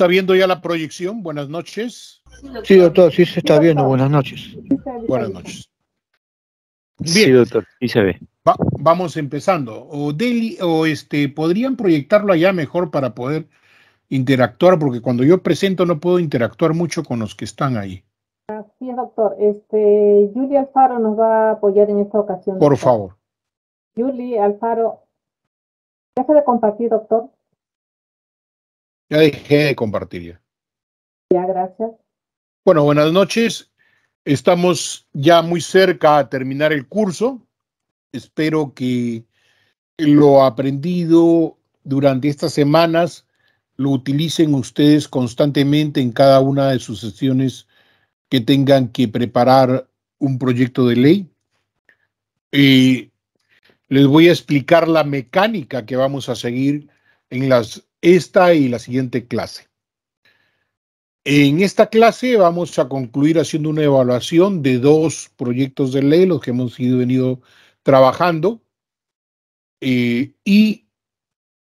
está viendo ya la proyección? Buenas noches. Sí, doctor, sí se está viendo. Buenas noches. Buenas noches. Sí, doctor, sí se ve. vamos empezando. O, Deli, o este, podrían proyectarlo allá mejor para poder interactuar, porque cuando yo presento no puedo interactuar mucho con los que están ahí. Así doctor. Este, Julia Alfaro nos va a apoyar en esta ocasión. Por favor. Julie Alfaro, deja de compartir, doctor. Ya dejé de compartir ya. Ya, gracias. Bueno, buenas noches. Estamos ya muy cerca a terminar el curso. Espero que lo aprendido durante estas semanas lo utilicen ustedes constantemente en cada una de sus sesiones que tengan que preparar un proyecto de ley. Y les voy a explicar la mecánica que vamos a seguir en las esta y la siguiente clase. En esta clase vamos a concluir haciendo una evaluación de dos proyectos de ley, los que hemos ido, venido trabajando. Eh, y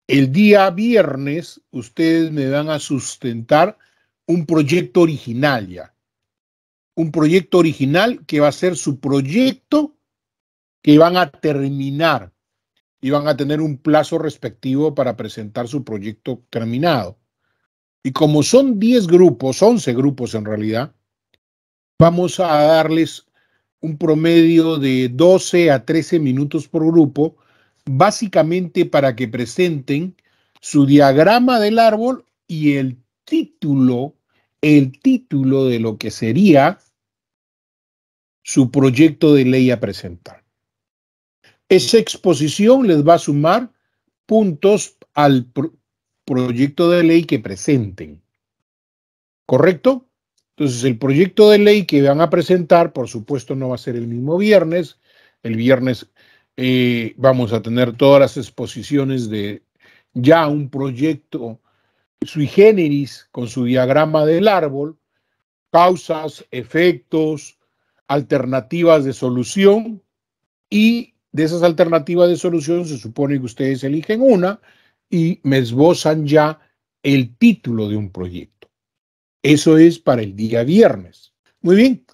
el día viernes ustedes me van a sustentar un proyecto original ya. Un proyecto original que va a ser su proyecto que van a terminar iban a tener un plazo respectivo para presentar su proyecto terminado. Y como son 10 grupos, 11 grupos en realidad, vamos a darles un promedio de 12 a 13 minutos por grupo, básicamente para que presenten su diagrama del árbol y el título, el título de lo que sería su proyecto de ley a presentar. Esa exposición les va a sumar puntos al proyecto de ley que presenten. ¿Correcto? Entonces, el proyecto de ley que van a presentar, por supuesto, no va a ser el mismo viernes. El viernes eh, vamos a tener todas las exposiciones de ya un proyecto sui generis con su diagrama del árbol, causas, efectos, alternativas de solución y de esas alternativas de solución, se supone que ustedes eligen una y me esbozan ya el título de un proyecto. Eso es para el día viernes. Muy bien.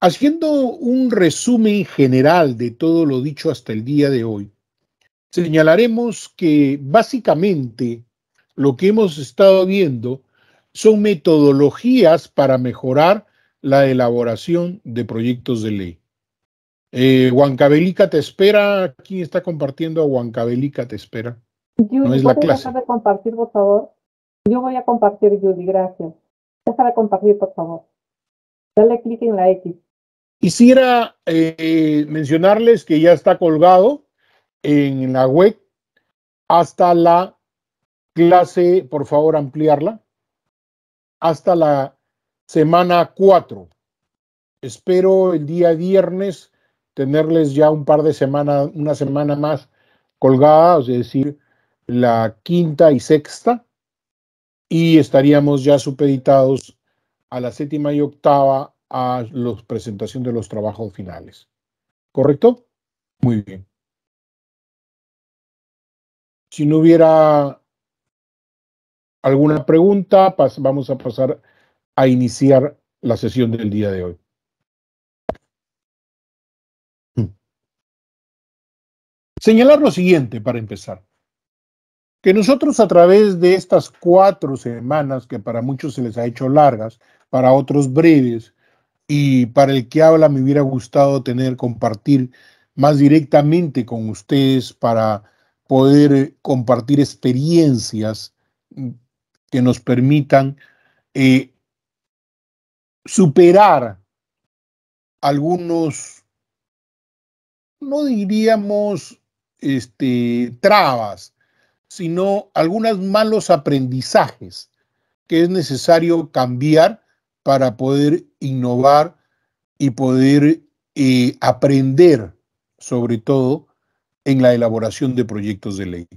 Haciendo un resumen general de todo lo dicho hasta el día de hoy, señalaremos que básicamente lo que hemos estado viendo son metodologías para mejorar la elaboración de proyectos de ley. Eh, Huancabelica te espera. ¿Quién está compartiendo a Huancabelica te espera? no es la clase. de compartir, por favor? Yo voy a compartir, Judy, gracias. Deja de compartir, por favor. Dale clic en la X. Quisiera eh, mencionarles que ya está colgado en la web hasta la clase, por favor ampliarla, hasta la semana 4. Espero el día viernes tenerles ya un par de semanas, una semana más colgada es decir, la quinta y sexta, y estaríamos ya supeditados a la séptima y octava a la presentación de los trabajos finales. ¿Correcto? Muy bien. Si no hubiera alguna pregunta, vamos a pasar a iniciar la sesión del día de hoy. Señalar lo siguiente para empezar, que nosotros a través de estas cuatro semanas, que para muchos se les ha hecho largas, para otros breves, y para el que habla me hubiera gustado tener, compartir más directamente con ustedes para poder eh, compartir experiencias mm, que nos permitan eh, superar algunos, no diríamos este, trabas, sino algunos malos aprendizajes que es necesario cambiar para poder innovar y poder eh, aprender, sobre todo, en la elaboración de proyectos de ley.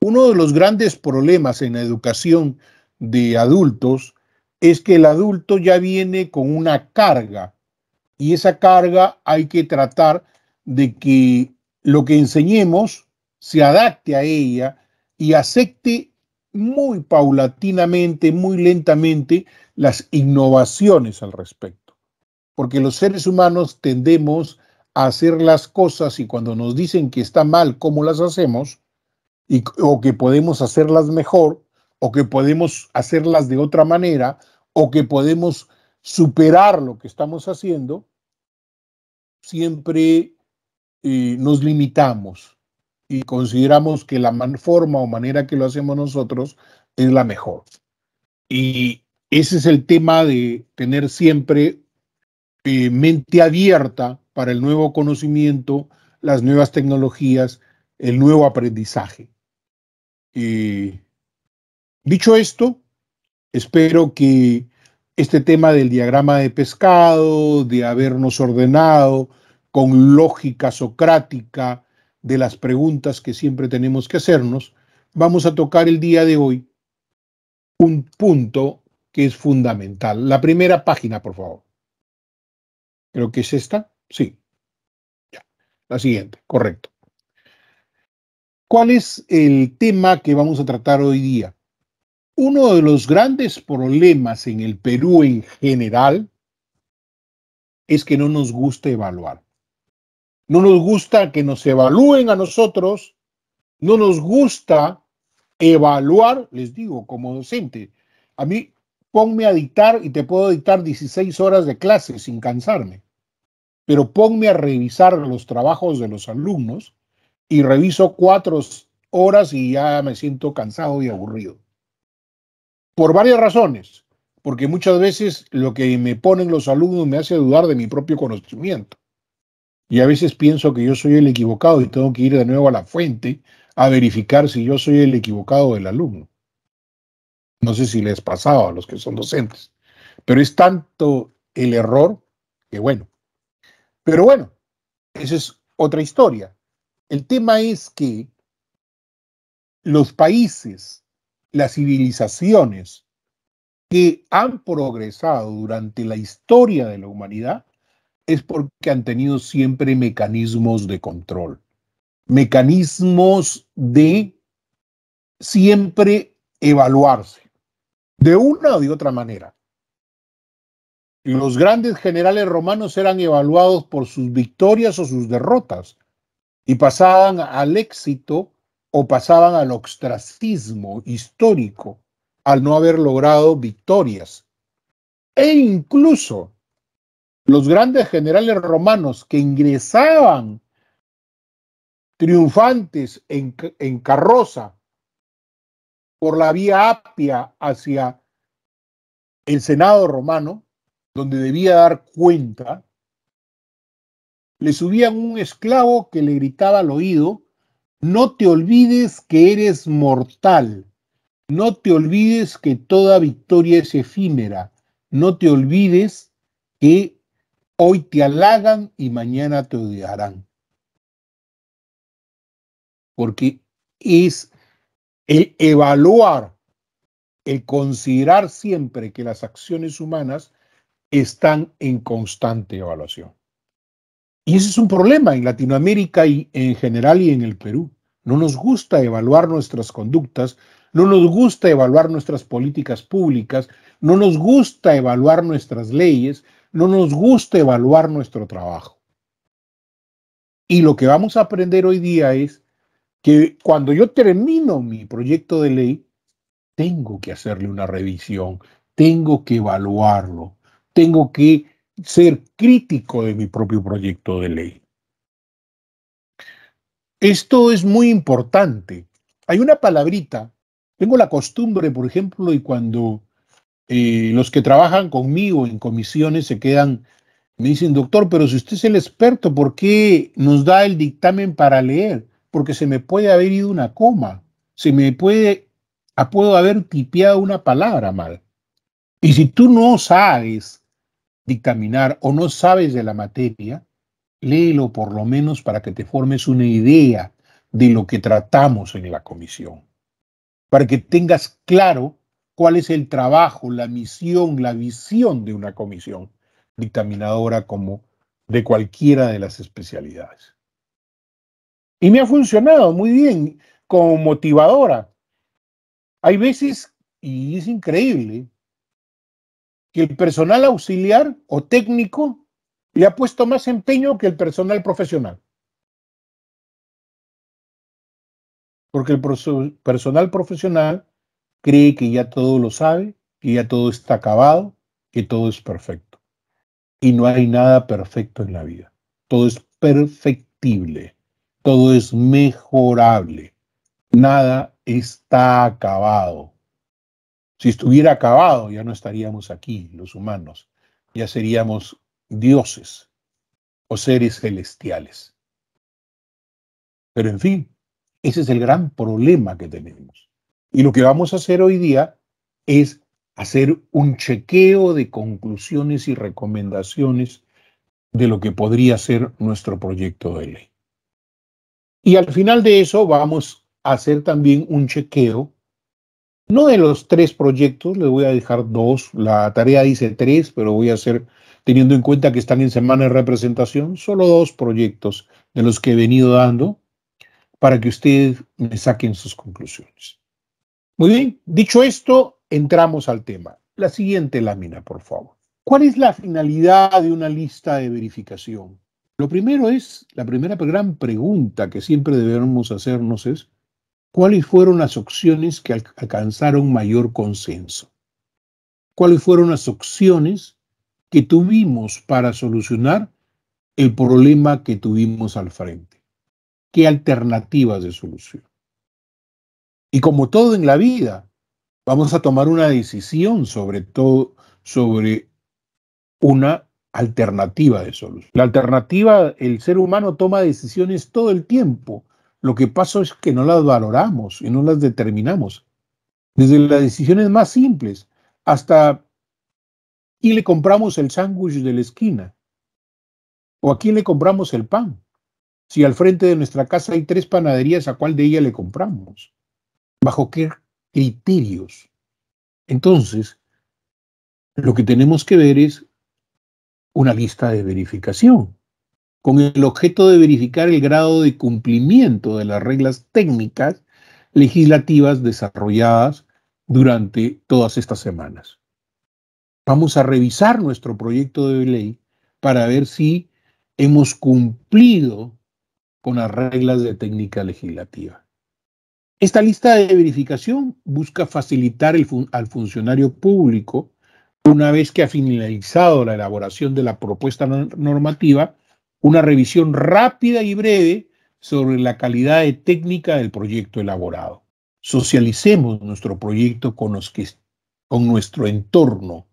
Uno de los grandes problemas en la educación de adultos es que el adulto ya viene con una carga y esa carga hay que tratar de que lo que enseñemos se adapte a ella y acepte muy paulatinamente, muy lentamente las innovaciones al respecto. Porque los seres humanos tendemos a hacer las cosas y cuando nos dicen que está mal cómo las hacemos, y, o que podemos hacerlas mejor, o que podemos hacerlas de otra manera, o que podemos superar lo que estamos haciendo, siempre nos limitamos y consideramos que la forma o manera que lo hacemos nosotros es la mejor. Y ese es el tema de tener siempre eh, mente abierta para el nuevo conocimiento, las nuevas tecnologías, el nuevo aprendizaje. dicho esto, espero que este tema del diagrama de pescado, de habernos ordenado, con lógica socrática de las preguntas que siempre tenemos que hacernos, vamos a tocar el día de hoy un punto que es fundamental. La primera página, por favor. Creo que es esta. Sí. La siguiente, correcto. ¿Cuál es el tema que vamos a tratar hoy día? Uno de los grandes problemas en el Perú en general es que no nos gusta evaluar no nos gusta que nos evalúen a nosotros, no nos gusta evaluar, les digo, como docente. A mí ponme a dictar y te puedo dictar 16 horas de clase sin cansarme, pero ponme a revisar los trabajos de los alumnos y reviso cuatro horas y ya me siento cansado y aburrido. Por varias razones, porque muchas veces lo que me ponen los alumnos me hace dudar de mi propio conocimiento. Y a veces pienso que yo soy el equivocado y tengo que ir de nuevo a la fuente a verificar si yo soy el equivocado del alumno. No sé si les pasaba a los que son docentes, pero es tanto el error que bueno. Pero bueno, esa es otra historia. El tema es que los países, las civilizaciones que han progresado durante la historia de la humanidad, es porque han tenido siempre mecanismos de control, mecanismos de siempre evaluarse, de una o de otra manera. Los grandes generales romanos eran evaluados por sus victorias o sus derrotas y pasaban al éxito o pasaban al ostracismo histórico al no haber logrado victorias. E incluso los grandes generales romanos que ingresaban triunfantes en, carroza por la vía Apia hacia el Senado romano, donde debía dar cuenta, le subían un esclavo que le gritaba al oído, no te olvides que eres mortal, no te olvides que toda victoria es efímera, no te olvides que Hoy te halagan y mañana te odiarán. Porque es el evaluar, el considerar siempre que las acciones humanas están en constante evaluación. Y ese es un problema en Latinoamérica y en general y en el Perú. No nos gusta evaluar nuestras conductas, no nos gusta evaluar nuestras políticas públicas, no nos gusta evaluar nuestras leyes, no nos gusta evaluar nuestro trabajo. Y lo que vamos a aprender hoy día es que cuando yo termino mi proyecto de ley, tengo que hacerle una revisión, tengo que evaluarlo, tengo que ser crítico de mi propio proyecto de ley. Esto es muy importante. Hay una palabrita. Tengo la costumbre, por ejemplo, y cuando eh, los que trabajan conmigo en comisiones se quedan, me dicen, doctor, pero si usted es el experto, ¿por qué nos da el dictamen para leer? Porque se me puede haber ido una coma, se me puede, ah, puedo haber tipeado una palabra mal. Y si tú no sabes dictaminar o no sabes de la materia, léelo por lo menos para que te formes una idea de lo que tratamos en la comisión, para que tengas claro cuál es el trabajo, la misión, la visión de una comisión dictaminadora como de cualquiera de las especialidades. Y me ha funcionado muy bien como motivadora. Hay veces, y es increíble, que el personal auxiliar o técnico le ha puesto más empeño que el personal profesional. Porque el personal profesional cree que ya todo lo sabe, que ya todo está acabado, que todo es perfecto. Y no hay nada perfecto en la vida. Todo es perfectible, todo es mejorable. Nada está acabado. Si estuviera acabado, ya no estaríamos aquí, los humanos. Ya seríamos dioses o seres celestiales. Pero en fin, ese es el gran problema que tenemos. Y lo que vamos a hacer hoy día es hacer un chequeo de conclusiones y recomendaciones de lo que podría ser nuestro proyecto de ley. Y al final de eso vamos a hacer también un chequeo, no de los tres proyectos, les voy a dejar dos, la tarea dice tres, pero voy a hacer, teniendo en cuenta que están en semana de representación, solo dos proyectos de los que he venido dando para que ustedes me saquen sus conclusiones. Muy bien, dicho esto, entramos al tema. La siguiente lámina, por favor. ¿Cuál es la finalidad de una lista de verificación? Lo primero es, la primera gran pregunta que siempre debemos hacernos es, ¿cuáles fueron las opciones que alcanzaron mayor consenso? ¿Cuáles fueron las opciones que tuvimos para solucionar el problema que tuvimos al frente? ¿Qué alternativas de solución? Y como todo en la vida, vamos a tomar una decisión sobre todo, sobre una alternativa de solución. La alternativa, el ser humano toma decisiones todo el tiempo. Lo que pasa es que no las valoramos y no las determinamos. Desde las decisiones más simples hasta quién le compramos el sándwich de la esquina o a quién le compramos el pan. Si al frente de nuestra casa hay tres panaderías, ¿a cuál de ellas le compramos? bajo qué criterios. Entonces, lo que tenemos que ver es una lista de verificación, con el objeto de verificar el grado de cumplimiento de las reglas técnicas legislativas desarrolladas durante todas estas semanas. Vamos a revisar nuestro proyecto de ley para ver si hemos cumplido con las reglas de técnica legislativa. Esta lista de verificación busca facilitar al funcionario público, una vez que ha finalizado la elaboración de la propuesta normativa, una revisión rápida y breve sobre la calidad técnica del proyecto elaborado. Socialicemos nuestro proyecto con, los que, con nuestro entorno.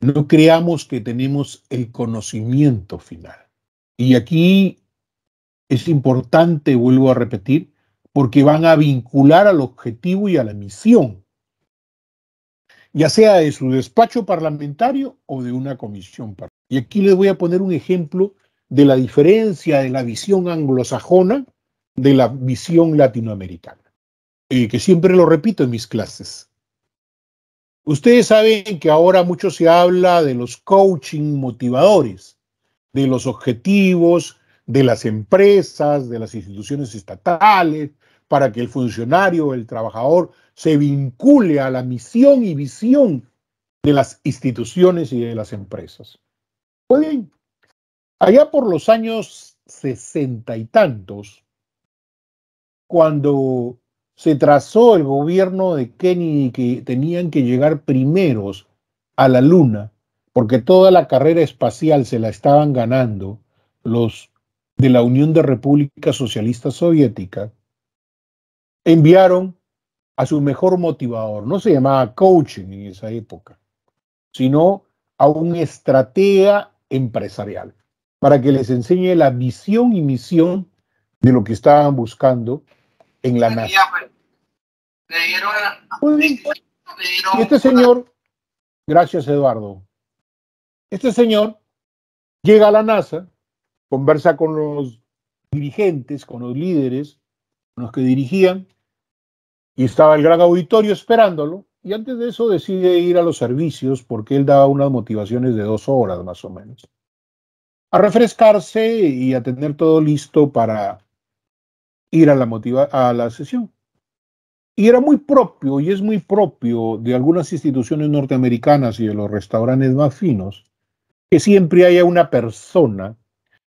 No creamos que tenemos el conocimiento final. Y aquí es importante, vuelvo a repetir, porque van a vincular al objetivo y a la misión, ya sea de su despacho parlamentario o de una comisión. parlamentaria. Y aquí les voy a poner un ejemplo de la diferencia de la visión anglosajona de la visión latinoamericana, eh, que siempre lo repito en mis clases. Ustedes saben que ahora mucho se habla de los coaching motivadores, de los objetivos, de las empresas, de las instituciones estatales, para que el funcionario, el trabajador, se vincule a la misión y visión de las instituciones y de las empresas. Pues bien. Allá por los años sesenta y tantos, cuando se trazó el gobierno de Kennedy que tenían que llegar primeros a la Luna, porque toda la carrera espacial se la estaban ganando los de la Unión de Repúblicas Socialistas Soviética, enviaron a su mejor motivador. No se llamaba coaching en esa época, sino a un estratega empresarial para que les enseñe la visión y misión de lo que estaban buscando en la NASA. Pues. Y este señor, gracias Eduardo, este señor llega a la NASA, conversa con los dirigentes, con los líderes, con los que dirigían, y estaba el gran auditorio esperándolo. Y antes de eso decide ir a los servicios porque él daba unas motivaciones de dos horas más o menos. A refrescarse y a tener todo listo para ir a la, motiva a la sesión. Y era muy propio, y es muy propio de algunas instituciones norteamericanas y de los restaurantes más finos, que siempre haya una persona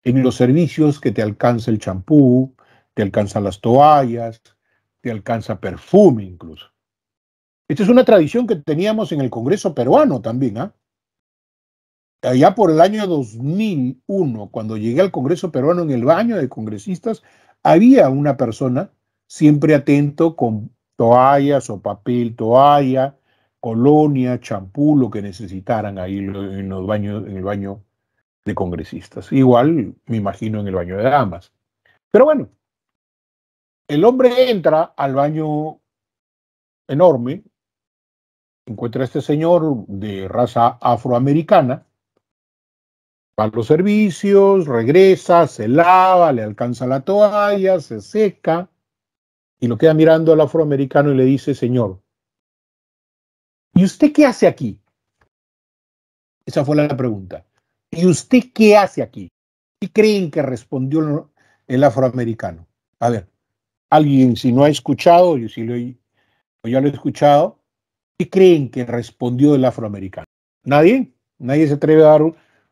en los servicios que te alcanza el champú, te alcanza las toallas, alcanza perfume incluso. Esta es una tradición que teníamos en el Congreso peruano también. ¿ah? Allá por el año 2001, cuando llegué al Congreso peruano en el baño de congresistas, había una persona siempre atento con toallas o papel toalla, colonia, champú, lo que necesitaran ahí en, los baños, en el baño de congresistas. Igual, me imagino, en el baño de damas. Pero bueno, el hombre entra al baño enorme, encuentra a este señor de raza afroamericana, va a los servicios, regresa, se lava, le alcanza la toalla, se seca y lo queda mirando al afroamericano y le dice, señor, ¿y usted qué hace aquí? Esa fue la pregunta. ¿Y usted qué hace aquí? ¿Qué creen que respondió el afroamericano? A ver alguien, si no ha escuchado, yo si lo he, o ya lo he escuchado, ¿qué creen que respondió el afroamericano? ¿Nadie? ¿Nadie se atreve a dar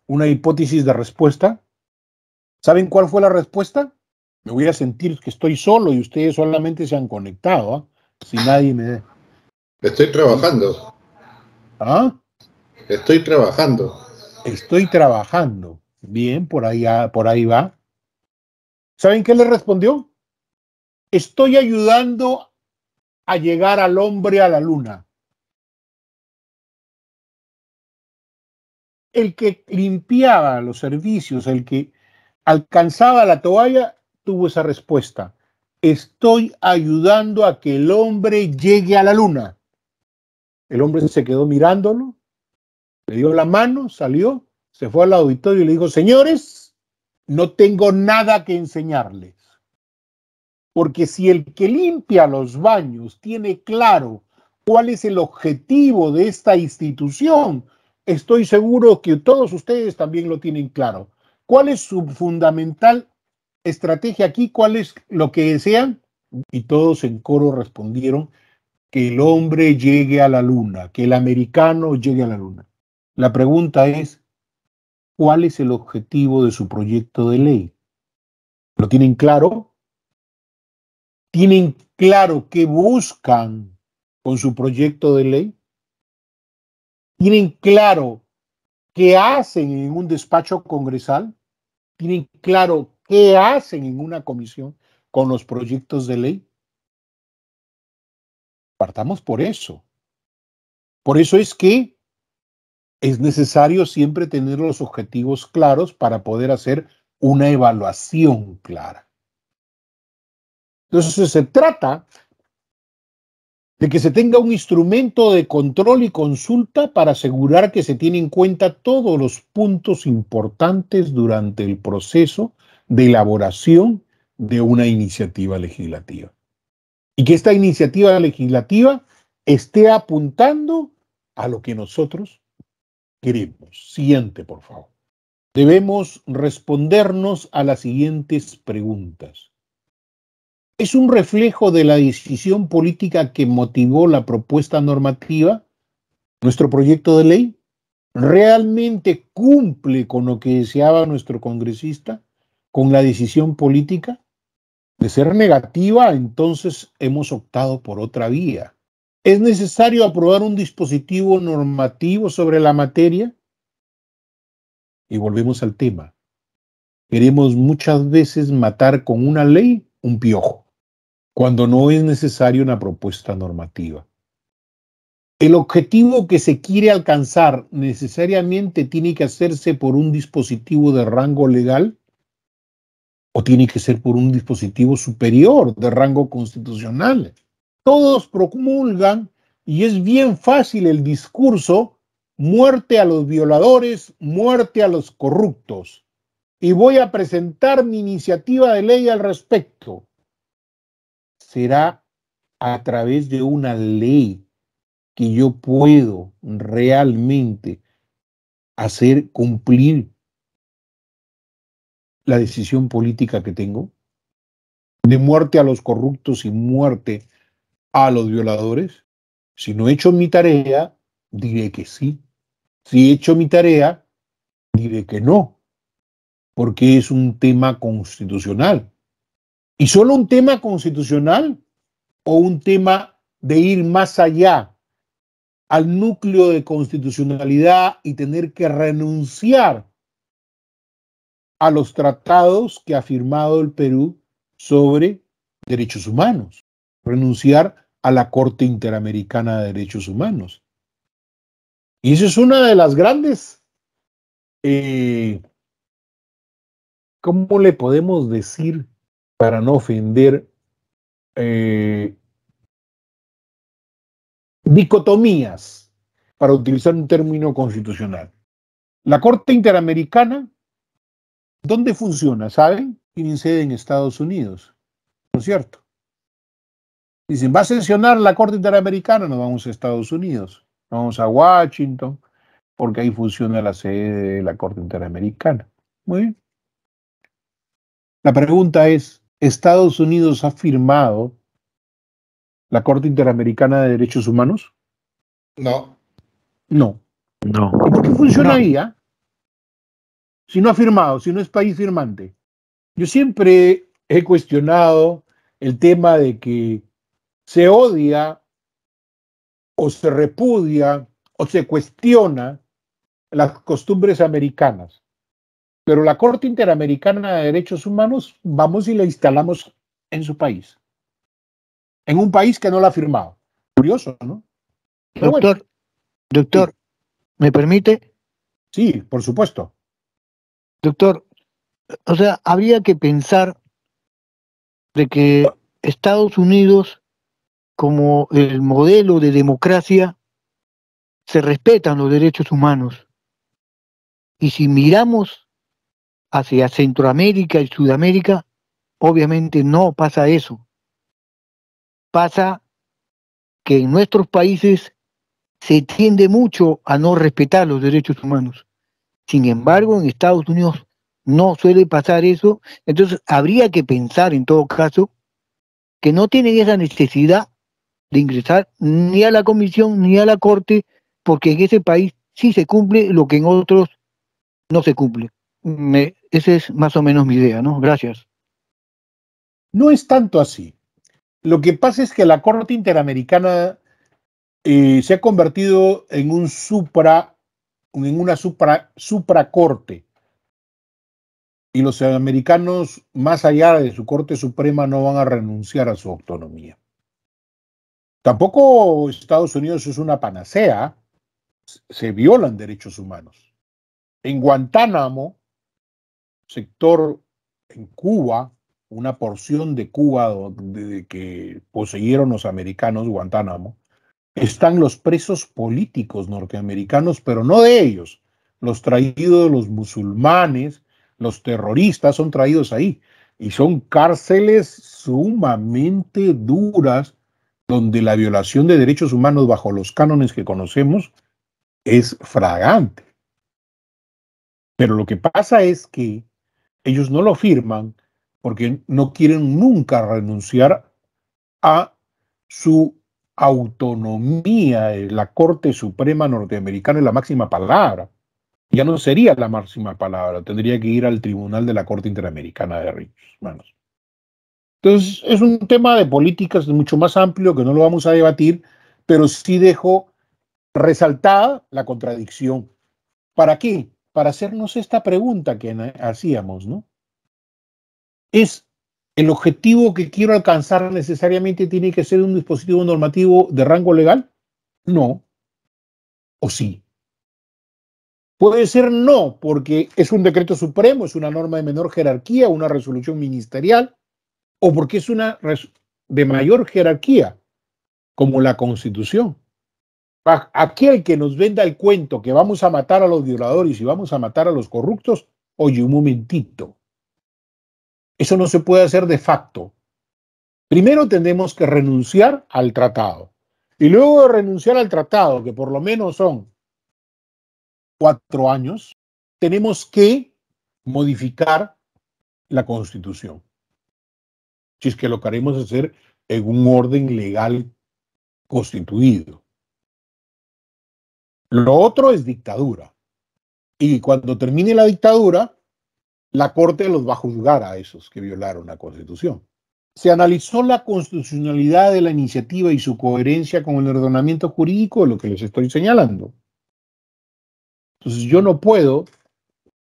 una hipótesis de respuesta? ¿Saben cuál fue la respuesta? Me voy a sentir que estoy solo y ustedes solamente se han conectado, ¿ah? si nadie me... Estoy trabajando. ¿Ah? Estoy trabajando. Estoy trabajando. Bien, por ahí, ah, por ahí va. ¿Saben qué le respondió? estoy ayudando a llegar al hombre a la luna. El que limpiaba los servicios, el que alcanzaba la toalla, tuvo esa respuesta. Estoy ayudando a que el hombre llegue a la luna. El hombre se quedó mirándolo, le dio la mano, salió, se fue al auditorio y le dijo, señores, no tengo nada que enseñarle. Porque si el que limpia los baños tiene claro cuál es el objetivo de esta institución, estoy seguro que todos ustedes también lo tienen claro. ¿Cuál es su fundamental estrategia aquí? ¿Cuál es lo que desean? Y todos en coro respondieron que el hombre llegue a la luna, que el americano llegue a la luna. La pregunta es, ¿cuál es el objetivo de su proyecto de ley? ¿Lo tienen claro? tienen claro qué buscan con su proyecto de ley, tienen claro qué hacen en un despacho congresal, tienen claro qué hacen en una comisión con los proyectos de ley. Partamos por eso. Por eso es que es necesario siempre tener los objetivos claros para poder hacer una evaluación clara. Entonces se trata de que se tenga un instrumento de control y consulta para asegurar que se tienen en cuenta todos los puntos importantes durante el proceso de elaboración de una iniciativa legislativa. Y que esta iniciativa legislativa esté apuntando a lo que nosotros queremos. Siguiente, por favor. Debemos respondernos a las siguientes preguntas. ¿Es un reflejo de la decisión política que motivó la propuesta normativa? ¿Nuestro proyecto de ley realmente cumple con lo que deseaba nuestro congresista, con la decisión política? De ser negativa, entonces hemos optado por otra vía. ¿Es necesario aprobar un dispositivo normativo sobre la materia? Y volvemos al tema. Queremos muchas veces matar con una ley un piojo cuando no es necesaria una propuesta normativa. El objetivo que se quiere alcanzar necesariamente tiene que hacerse por un dispositivo de rango legal o tiene que ser por un dispositivo superior de rango constitucional. Todos promulgan y es bien fácil el discurso muerte a los violadores, muerte a los corruptos. Y voy a presentar mi iniciativa de ley al respecto será a través de una ley que yo puedo realmente hacer cumplir la decisión política que tengo? ¿De muerte a los corruptos y muerte a los violadores? Si no he hecho mi tarea, diré que sí. Si he hecho mi tarea, diré que no, porque es un tema constitucional. ¿Y solo un tema constitucional o un tema de ir más allá al núcleo de constitucionalidad y tener que renunciar a los tratados que ha firmado el Perú sobre derechos humanos, renunciar a la Corte Interamericana de Derechos Humanos. Y eso es una de las grandes, eh, ¿cómo le podemos decir? para no ofender eh, dicotomías, para utilizar un término constitucional. La Corte Interamericana, ¿dónde funciona? ¿Saben? Tiene sede en Estados Unidos, ¿no es cierto? Dicen, va a sesionar la Corte Interamericana, no vamos a Estados Unidos, vamos a Washington, porque ahí funciona la sede de la Corte Interamericana. Muy bien. La pregunta es, Estados Unidos ha firmado la Corte Interamericana de Derechos Humanos? No. No. No. ¿Y por qué funcionaría ah? Si no ha firmado, si no es país firmante. Yo siempre he cuestionado el tema de que se odia o se repudia o se cuestiona las costumbres americanas pero la Corte Interamericana de Derechos Humanos vamos y la instalamos en su país, en un país que no la ha firmado. Curioso, ¿no? doctor, doctor, ¿me permite? Sí, por supuesto. Doctor, o sea, habría que pensar de que Estados Unidos, como el modelo de democracia, se respetan los derechos humanos. Y si miramos hacia Centroamérica y Sudamérica, obviamente no pasa eso. Pasa que en nuestros países se tiende mucho a no respetar los derechos humanos. Sin embargo, en Estados Unidos no suele pasar eso. Entonces, habría que pensar en todo caso que no tienen esa necesidad de ingresar ni a la comisión ni a la corte, porque en ese país sí se cumple lo que en otros no se cumple esa es más o menos mi idea, ¿no? Gracias. No es tanto así. Lo que pasa es que la Corte Interamericana eh, se ha convertido en un supra, en una supra, corte Y los americanos, más allá de su Corte Suprema, no van a renunciar a su autonomía. Tampoco Estados Unidos es una panacea. Se violan derechos humanos. En Guantánamo, sector en Cuba, una porción de Cuba donde, que poseyeron los americanos, Guantánamo, están los presos políticos norteamericanos, pero no de ellos. Los traídos los musulmanes, los terroristas son traídos ahí. Y son cárceles sumamente duras donde la violación de derechos humanos bajo los cánones que conocemos es fragante. Pero lo que pasa es que ellos no lo firman porque no quieren nunca renunciar a su autonomía. Eh, la Corte Suprema norteamericana es la máxima palabra. Ya no sería la máxima palabra, tendría que ir al Tribunal de la Corte Interamericana de Derechos Humanos. Entonces, es un tema de políticas mucho más amplio que no lo vamos a debatir, pero sí dejo resaltada la contradicción. ¿Para qué? para hacernos esta pregunta que hacíamos, ¿no? ¿Es el objetivo que quiero alcanzar necesariamente tiene que ser un dispositivo normativo de rango legal? No. ¿O sí? Puede ser no, porque es un decreto supremo, es una norma de menor jerarquía, una resolución ministerial, o porque es una de mayor jerarquía, como la Constitución aquel que nos venda el cuento que vamos a matar a los violadores y vamos a matar a los corruptos, oye, un momentito. Eso no se puede hacer de facto. Primero tenemos que renunciar al tratado. Y luego de renunciar al tratado, que por lo menos son cuatro años, tenemos que modificar la constitución. Si es que lo queremos hacer en un orden legal constituido. Lo otro es dictadura. Y cuando termine la dictadura, la Corte los va a juzgar a esos que violaron la Constitución. Se analizó la constitucionalidad de la iniciativa y su coherencia con el ordenamiento jurídico lo que les estoy señalando. Entonces yo no puedo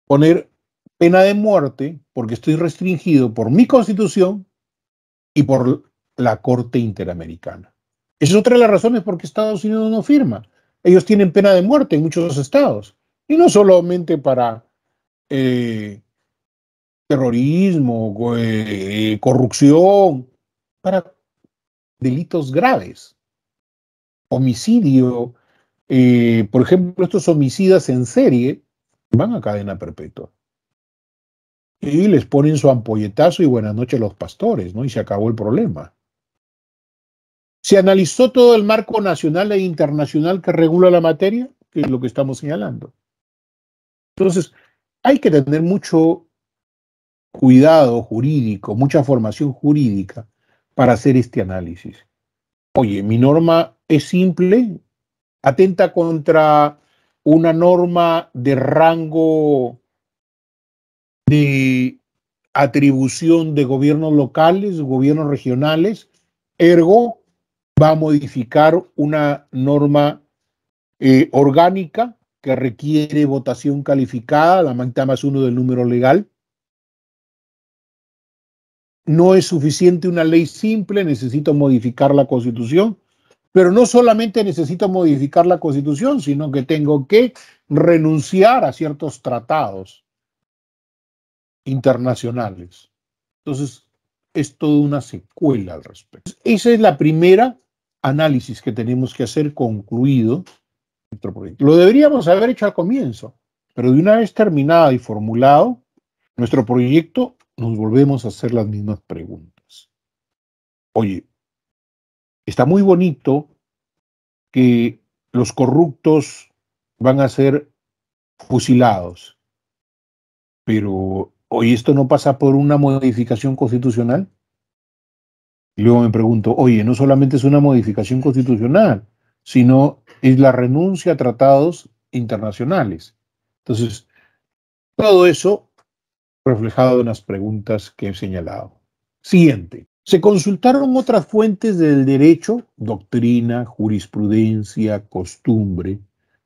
poner pena de muerte porque estoy restringido por mi constitución y por la Corte Interamericana. Esa es otra de las razones por qué Estados Unidos no firma. Ellos tienen pena de muerte en muchos estados. Y no solamente para eh, terrorismo, eh, corrupción, para delitos graves. Homicidio, eh, por ejemplo, estos homicidas en serie van a cadena perpetua. Y les ponen su ampolletazo y buenas noches los pastores, ¿no? Y se acabó el problema. ¿Se analizó todo el marco nacional e internacional que regula la materia? Que es lo que estamos señalando. Entonces, hay que tener mucho cuidado jurídico, mucha formación jurídica para hacer este análisis. Oye, mi norma es simple, atenta contra una norma de rango de atribución de gobiernos locales, gobiernos regionales, ergo, va a modificar una norma eh, orgánica que requiere votación calificada, la manta más uno del número legal. No es suficiente una ley simple, necesito modificar la constitución, pero no solamente necesito modificar la constitución, sino que tengo que renunciar a ciertos tratados internacionales. Entonces, es toda una secuela al respecto. Esa es la primera análisis que tenemos que hacer concluido nuestro proyecto. Lo deberíamos haber hecho al comienzo, pero de una vez terminado y formulado nuestro proyecto, nos volvemos a hacer las mismas preguntas. Oye, está muy bonito que los corruptos van a ser fusilados, pero hoy esto no pasa por una modificación constitucional. Y luego me pregunto, oye, no solamente es una modificación constitucional, sino es la renuncia a tratados internacionales. Entonces, todo eso reflejado en las preguntas que he señalado. Siguiente. Se consultaron otras fuentes del derecho, doctrina, jurisprudencia, costumbre,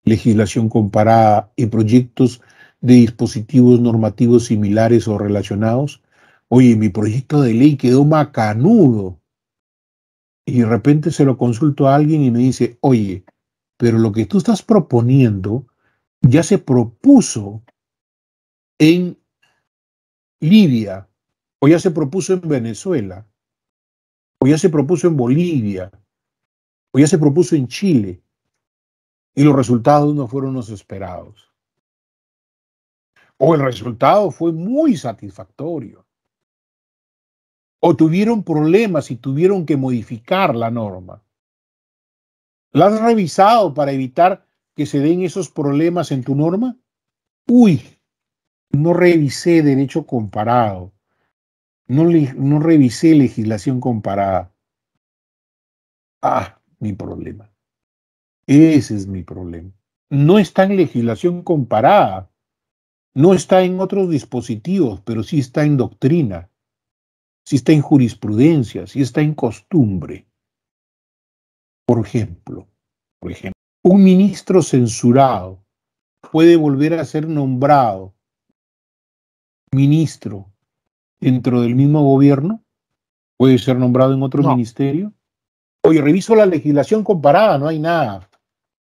legislación comparada y proyectos de dispositivos normativos similares o relacionados. Oye, mi proyecto de ley quedó macanudo y de repente se lo consulto a alguien y me dice, oye, pero lo que tú estás proponiendo ya se propuso en Libia, o ya se propuso en Venezuela, o ya se propuso en Bolivia, o ya se propuso en Chile, y los resultados no fueron los esperados. O el resultado fue muy satisfactorio o tuvieron problemas y tuvieron que modificar la norma. ¿La has revisado para evitar que se den esos problemas en tu norma? Uy, no revisé derecho comparado, no, revisé legislación comparada. Ah, mi problema. Ese es mi problema. No está en legislación comparada, no está en otros dispositivos, pero sí está en doctrina si está en jurisprudencia, si está en costumbre. Por ejemplo, un ministro censurado puede volver a ser nombrado ministro dentro del mismo gobierno, puede ser nombrado en otro ministerio. Oye, reviso la legislación comparada, no hay nada.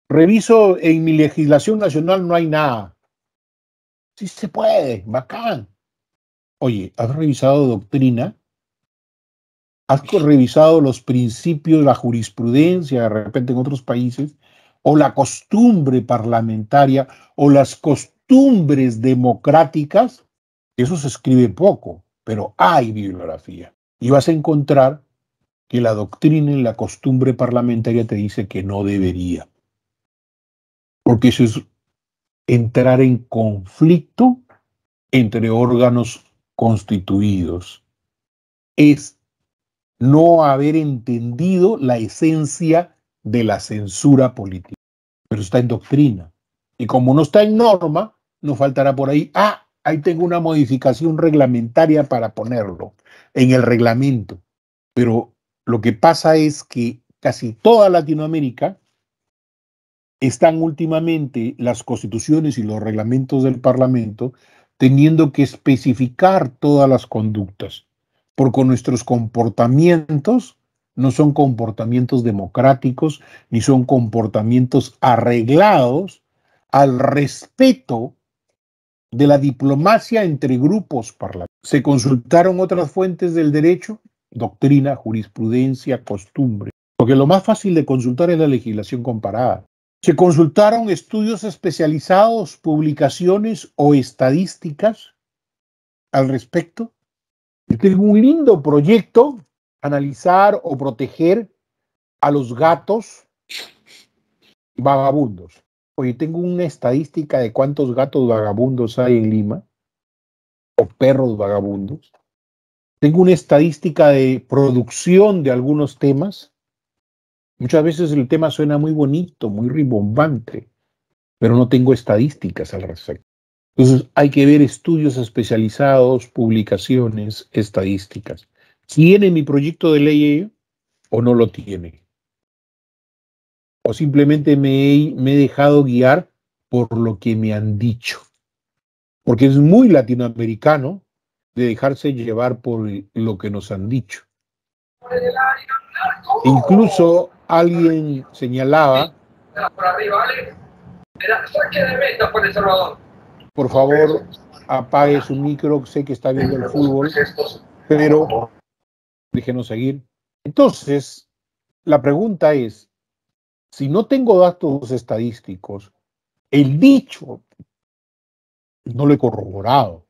Reviso en mi legislación nacional, no hay nada. si se puede, bacán. Oye, ¿has revisado doctrina? ¿Has revisado los principios, la jurisprudencia de repente en otros países? ¿O la costumbre parlamentaria? ¿O las costumbres democráticas? Eso se escribe poco, pero hay bibliografía. Y vas a encontrar que la doctrina y la costumbre parlamentaria te dice que no debería. Porque eso es entrar en conflicto entre órganos constituidos. Es no haber entendido la esencia de la censura política. Pero está en doctrina. Y como no está en norma, nos faltará por ahí, ah, ahí tengo una modificación reglamentaria para ponerlo en el reglamento. Pero lo que pasa es que casi toda Latinoamérica están últimamente las constituciones y los reglamentos del Parlamento teniendo que especificar todas las conductas, porque nuestros comportamientos no son comportamientos democráticos ni son comportamientos arreglados al respeto de la diplomacia entre grupos parlamentarios. Se consultaron otras fuentes del derecho, doctrina, jurisprudencia, costumbre, porque lo más fácil de consultar es la legislación comparada. Se consultaron estudios especializados, publicaciones o estadísticas al respecto. Y tengo un lindo proyecto, analizar o proteger a los gatos vagabundos. Oye, tengo una estadística de cuántos gatos vagabundos hay en Lima, o perros vagabundos. Tengo una estadística de producción de algunos temas Muchas veces el tema suena muy bonito, muy ribombante, pero no tengo estadísticas al respecto. Entonces hay que ver estudios especializados, publicaciones, estadísticas. ¿Tiene mi proyecto de ley o no lo tiene? O simplemente me he, me he dejado guiar por lo que me han dicho. Porque es muy latinoamericano de dejarse llevar por lo que nos han dicho. Incluso alguien señalaba. Por favor, apague su micro. Sé que está viendo el fútbol, pero déjenos seguir. Entonces, la pregunta es: si no tengo datos estadísticos, el dicho no lo he corroborado.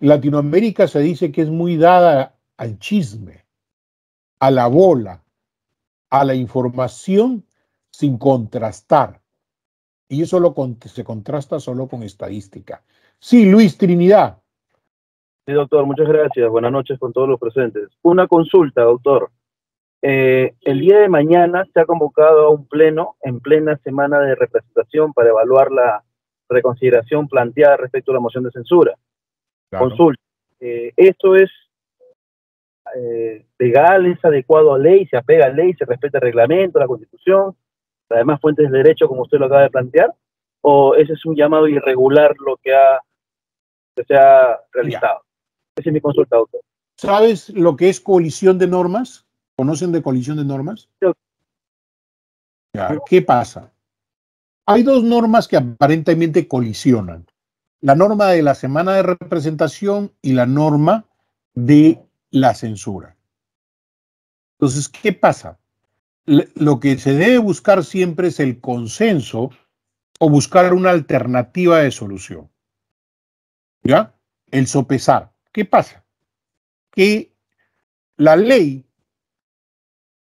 Latinoamérica se dice que es muy dada al chisme, a la bola, a la información sin contrastar. Y eso se contrasta solo con estadística. Sí, Luis Trinidad. Sí, doctor, muchas gracias. Buenas noches con todos los presentes. Una consulta, doctor. Eh, el día de mañana se ha convocado a un pleno en plena semana de representación para evaluar la reconsideración planteada respecto a la moción de censura. Consulta. Eh, ¿Esto es eh, legal, es adecuado a ley, se apega a ley, se respeta el reglamento, la constitución, además fuentes de derecho, como usted lo acaba de plantear, o ese es un llamado irregular lo que, ha, se ha realizado. Esa es mi consulta, doctor. ¿Sabes lo que es colisión de normas? ¿Conocen de colisión de normas? ¿Qué pasa? Hay dos normas que aparentemente colisionan. La norma de la semana de representación y la norma de la censura. Entonces, ¿qué pasa? Lo que se debe buscar siempre es el consenso o buscar una alternativa de solución. ¿Ya? El sopesar. ¿Qué pasa? Que la ley,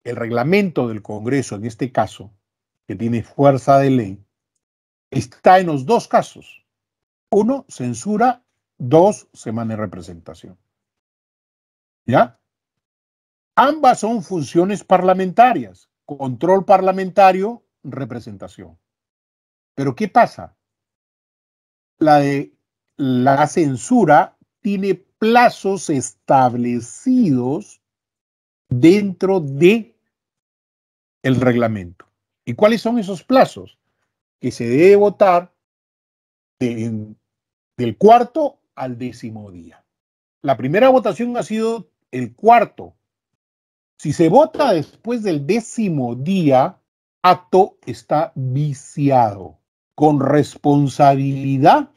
el reglamento del Congreso en este caso, que tiene fuerza de ley, está en los dos casos. Uno, censura, dos, semana de representación. ¿Ya? Ambas son funciones parlamentarias, control parlamentario, representación. Pero ¿qué pasa? La de la censura tiene plazos establecidos dentro de el reglamento. ¿Y cuáles son esos plazos? Que se debe votar del cuarto al décimo día. La primera votación ha sido el cuarto. Si se vota después del décimo día, acto está viciado con responsabilidad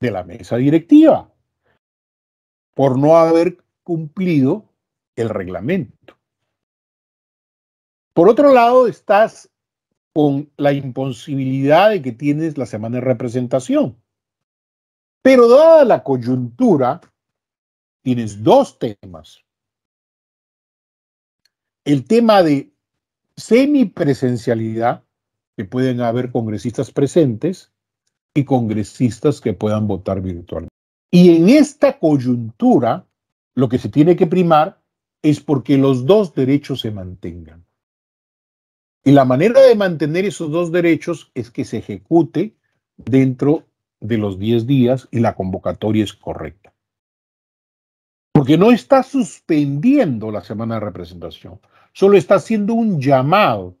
de la mesa directiva por no haber cumplido el reglamento. Por otro lado, estás con la imposibilidad de que tienes la semana de representación. Pero dada la coyuntura, tienes dos temas. El tema de semipresencialidad, que pueden haber congresistas presentes y congresistas que puedan votar virtualmente. Y en esta coyuntura, lo que se tiene que primar es porque los dos derechos se mantengan. Y la manera de mantener esos dos derechos es que se ejecute dentro de los 10 días y la convocatoria es correcta. Porque no está suspendiendo la semana de representación, solo está haciendo un llamado.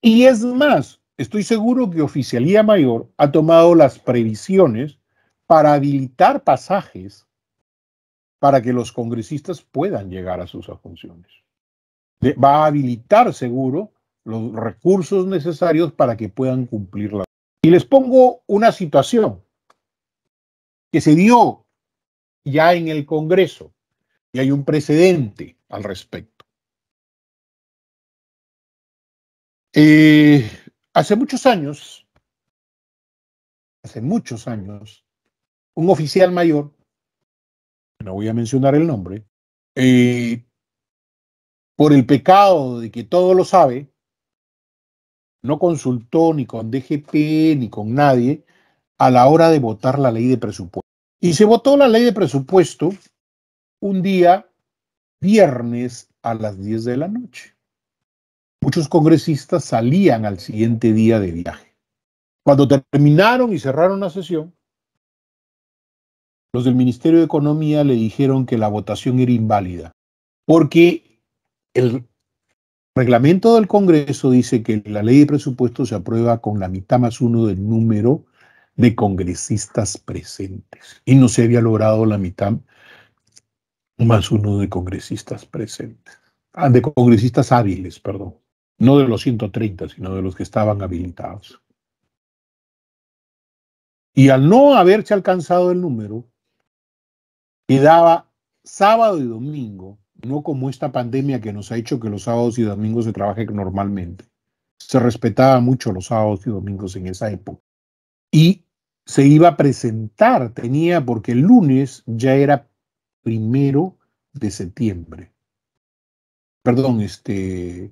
Y es más, estoy seguro que Oficialía Mayor ha tomado las previsiones para habilitar pasajes para que los congresistas puedan llegar a sus funciones. Va a habilitar seguro los recursos necesarios para que puedan cumplirla. Y les pongo una situación que se dio ya en el Congreso y hay un precedente al respecto. Eh, hace muchos años, hace muchos años, un oficial mayor, no voy a mencionar el nombre, eh, por el pecado de que todo lo sabe, no consultó ni con DGP ni con nadie a la hora de votar la ley de presupuesto. Y se votó la ley de presupuesto un día viernes a las 10 de la noche. Muchos congresistas salían al siguiente día de viaje. Cuando terminaron y cerraron la sesión, los del Ministerio de Economía le dijeron que la votación era inválida, porque el reglamento del Congreso dice que la ley de presupuesto se aprueba con la mitad más uno del número de congresistas presentes. Y no se había logrado la mitad más uno de congresistas presentes. Ah, de congresistas hábiles, perdón. No de los 130, sino de los que estaban habilitados. Y al no haberse alcanzado el número, quedaba sábado y domingo, no como esta pandemia que nos ha hecho que los sábados y domingos se trabaje normalmente. Se respetaba mucho los sábados y domingos en esa época. Y se iba a presentar, tenía, porque el lunes ya era primero de septiembre. Perdón, este,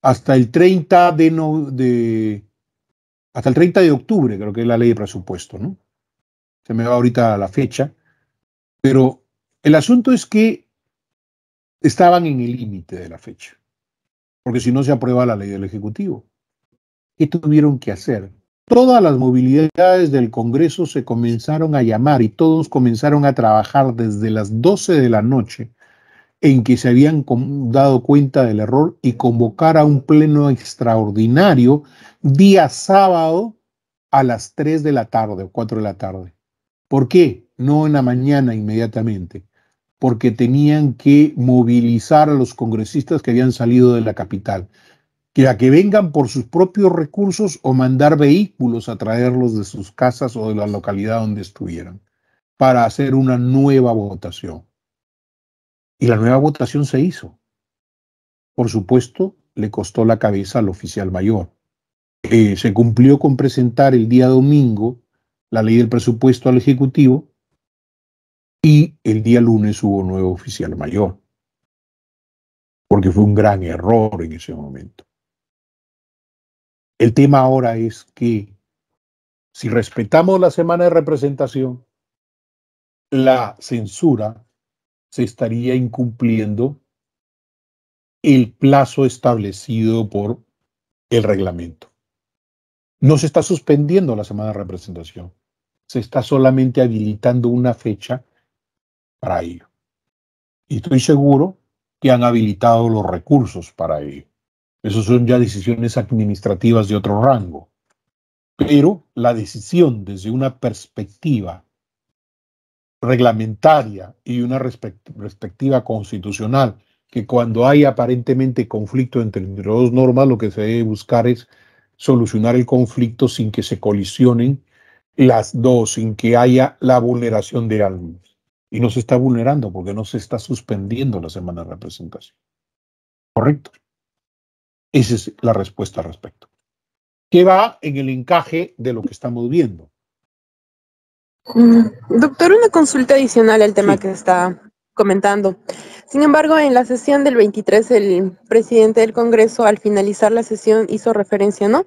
hasta el 30 de, hasta el 30 de octubre, creo que es la ley de presupuesto, ¿no? Se me va ahorita la fecha, pero el asunto es que estaban en el límite de la fecha, porque si no se aprueba la ley del Ejecutivo. ¿Qué tuvieron que hacer? Todas las movilidades del Congreso se comenzaron a llamar y todos comenzaron a trabajar desde las 12 de la noche en que se habían dado cuenta del error y convocar a un pleno extraordinario día sábado a las 3 de la tarde o 4 de la tarde. ¿Por qué? No en la mañana inmediatamente, porque tenían que movilizar a los congresistas que habían salido de la capital que a que vengan por sus propios recursos o mandar vehículos a traerlos de sus casas o de la localidad donde estuvieran para hacer una nueva votación. Y la nueva votación se hizo. Por supuesto, le costó la cabeza al oficial mayor. Eh, se cumplió con presentar el día domingo la ley del presupuesto al Ejecutivo y el día lunes hubo nuevo oficial mayor, porque fue un gran error en ese momento. El tema ahora es que si respetamos la semana de representación, la censura se estaría incumpliendo el plazo establecido por el reglamento. No se está suspendiendo la semana de representación, se está solamente habilitando una fecha para ello. Y estoy seguro que han habilitado los recursos para ello. Esas son ya decisiones administrativas de otro rango. Pero la decisión desde una perspectiva reglamentaria y una perspectiva constitucional, que cuando hay aparentemente conflicto entre dos normas, lo que se debe buscar es solucionar el conflicto sin que se colisionen las dos, sin que haya la vulneración de algo. Y no se está vulnerando porque no se está suspendiendo la semana de representación. ¿Correcto? Esa es la respuesta al respecto. ¿Qué va en el encaje de lo que estamos viendo. Mm, doctor, una consulta adicional al tema que está comentando. Sin embargo, en la sesión del 23, el presidente del Congreso, al finalizar la sesión, hizo referencia, ¿no?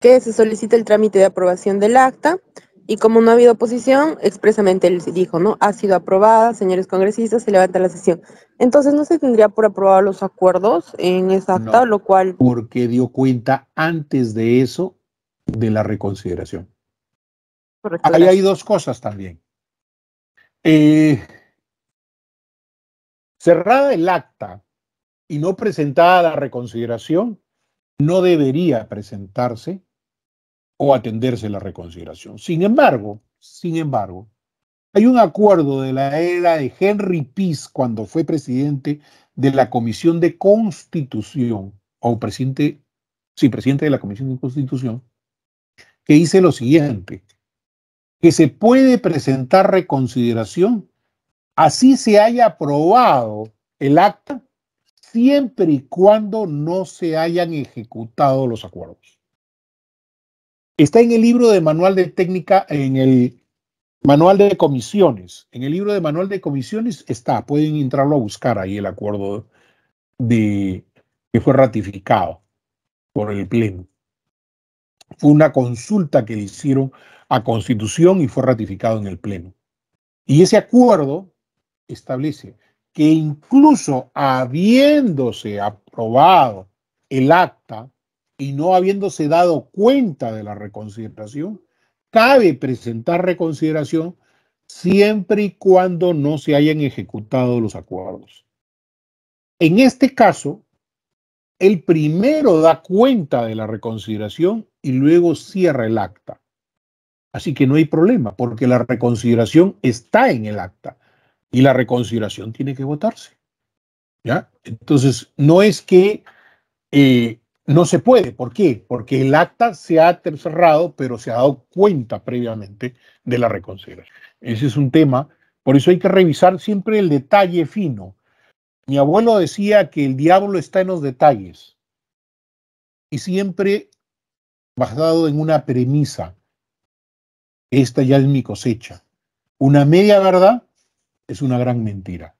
Que se solicita el trámite de aprobación del acta, y como no ha habido oposición, expresamente él dijo, ¿no? Ha sido aprobada, señores congresistas, se levanta la sesión. Entonces no se tendría por aprobados los acuerdos en esa acta, lo cual... Porque dio cuenta antes de eso de la reconsideración. Correcto. Ahí hay dos cosas también. Eh, cerrada el acta y no presentada la reconsideración, no debería presentarse o atenderse la reconsideración. Sin embargo, sin embargo, hay un acuerdo de la era de Henry Pease cuando fue presidente de la Comisión de Constitución, o presidente, sí, presidente de la Comisión de Constitución, que dice lo siguiente, que se puede presentar reconsideración así se haya aprobado el acta siempre y cuando no se hayan ejecutado los acuerdos. Está en el libro de manual de técnica, en el manual de comisiones. En el libro de manual de comisiones está, pueden entrarlo a buscar ahí el acuerdo de, que fue ratificado por el Pleno. Fue una consulta que le hicieron a Constitución y fue ratificado en el Pleno. Y ese acuerdo establece que incluso habiéndose aprobado el acta y no habiéndose dado cuenta de la reconsideración, cabe presentar reconsideración siempre y cuando no se hayan ejecutado los acuerdos. En este caso, el primero da cuenta de la reconsideración y luego cierra el acta. Así que no hay problema, porque la reconsideración está en el acta y la reconsideración tiene que votarse. Entonces, no es que eh, no se puede. ¿Por qué? Porque el acta se ha cerrado, pero se ha dado cuenta previamente de la reconsideración. Ese es un tema. Por eso hay que revisar siempre el detalle fino. Mi abuelo decía que el diablo está en los detalles. Y siempre basado en una premisa. Esta ya es mi cosecha. Una media verdad es una gran mentira.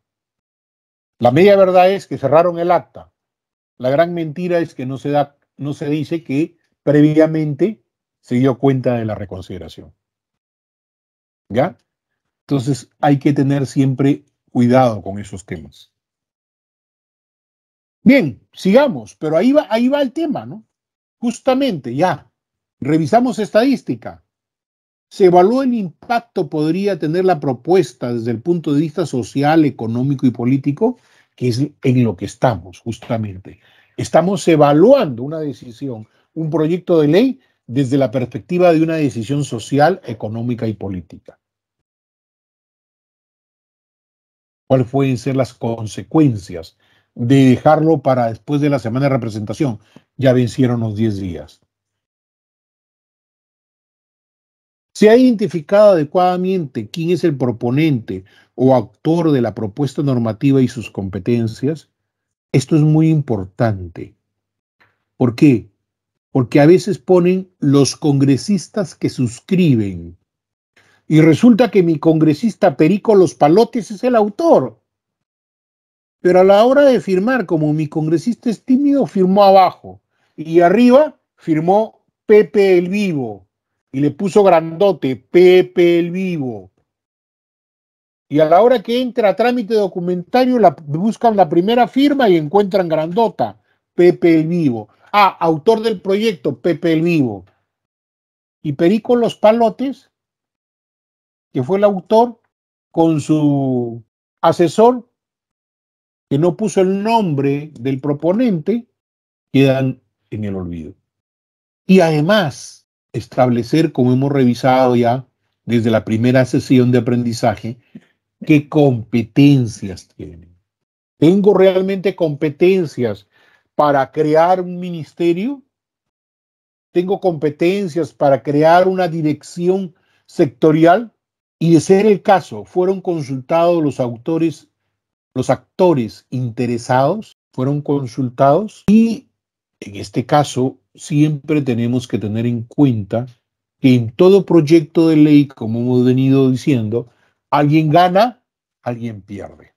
La media verdad es que cerraron el acta, la gran mentira es que no se, da, no se dice que previamente se dio cuenta de la reconsideración. ¿Ya? Entonces hay que tener siempre cuidado con esos temas. Bien, sigamos, pero ahí va, ahí va el tema, ¿no? Justamente, ya, revisamos estadística. Se evaluó el impacto podría tener la propuesta desde el punto de vista social, económico y político que es en lo que estamos justamente. Estamos evaluando una decisión, un proyecto de ley desde la perspectiva de una decisión social, económica y política. ¿Cuáles pueden ser las consecuencias de dejarlo para después de la semana de representación? Ya vencieron los 10 días. Se ha identificado adecuadamente quién es el proponente o autor de la propuesta normativa y sus competencias. Esto es muy importante. ¿Por qué? Porque a veces ponen los congresistas que suscriben. Y resulta que mi congresista Perico Los Palotes es el autor. Pero a la hora de firmar, como mi congresista es tímido, firmó abajo. Y arriba firmó Pepe el Vivo y le puso grandote Pepe el Vivo. Y a la hora que entra a trámite documentario, la, buscan la primera firma y encuentran grandota Pepe el Vivo. Ah, autor del proyecto Pepe el Vivo. Y Perico Los Palotes, que fue el autor, con su asesor, que no puso el nombre del proponente, quedan en el olvido. Y además, establecer, como hemos revisado ya desde la primera sesión de aprendizaje, qué competencias tienen. ¿Tengo realmente competencias para crear un ministerio? ¿Tengo competencias para crear una dirección sectorial? Y de ser el caso, ¿fueron consultados los autores, los actores interesados? ¿Fueron consultados? Y en este caso, siempre tenemos que tener en cuenta que en todo proyecto de ley, como hemos venido diciendo, alguien gana, alguien pierde.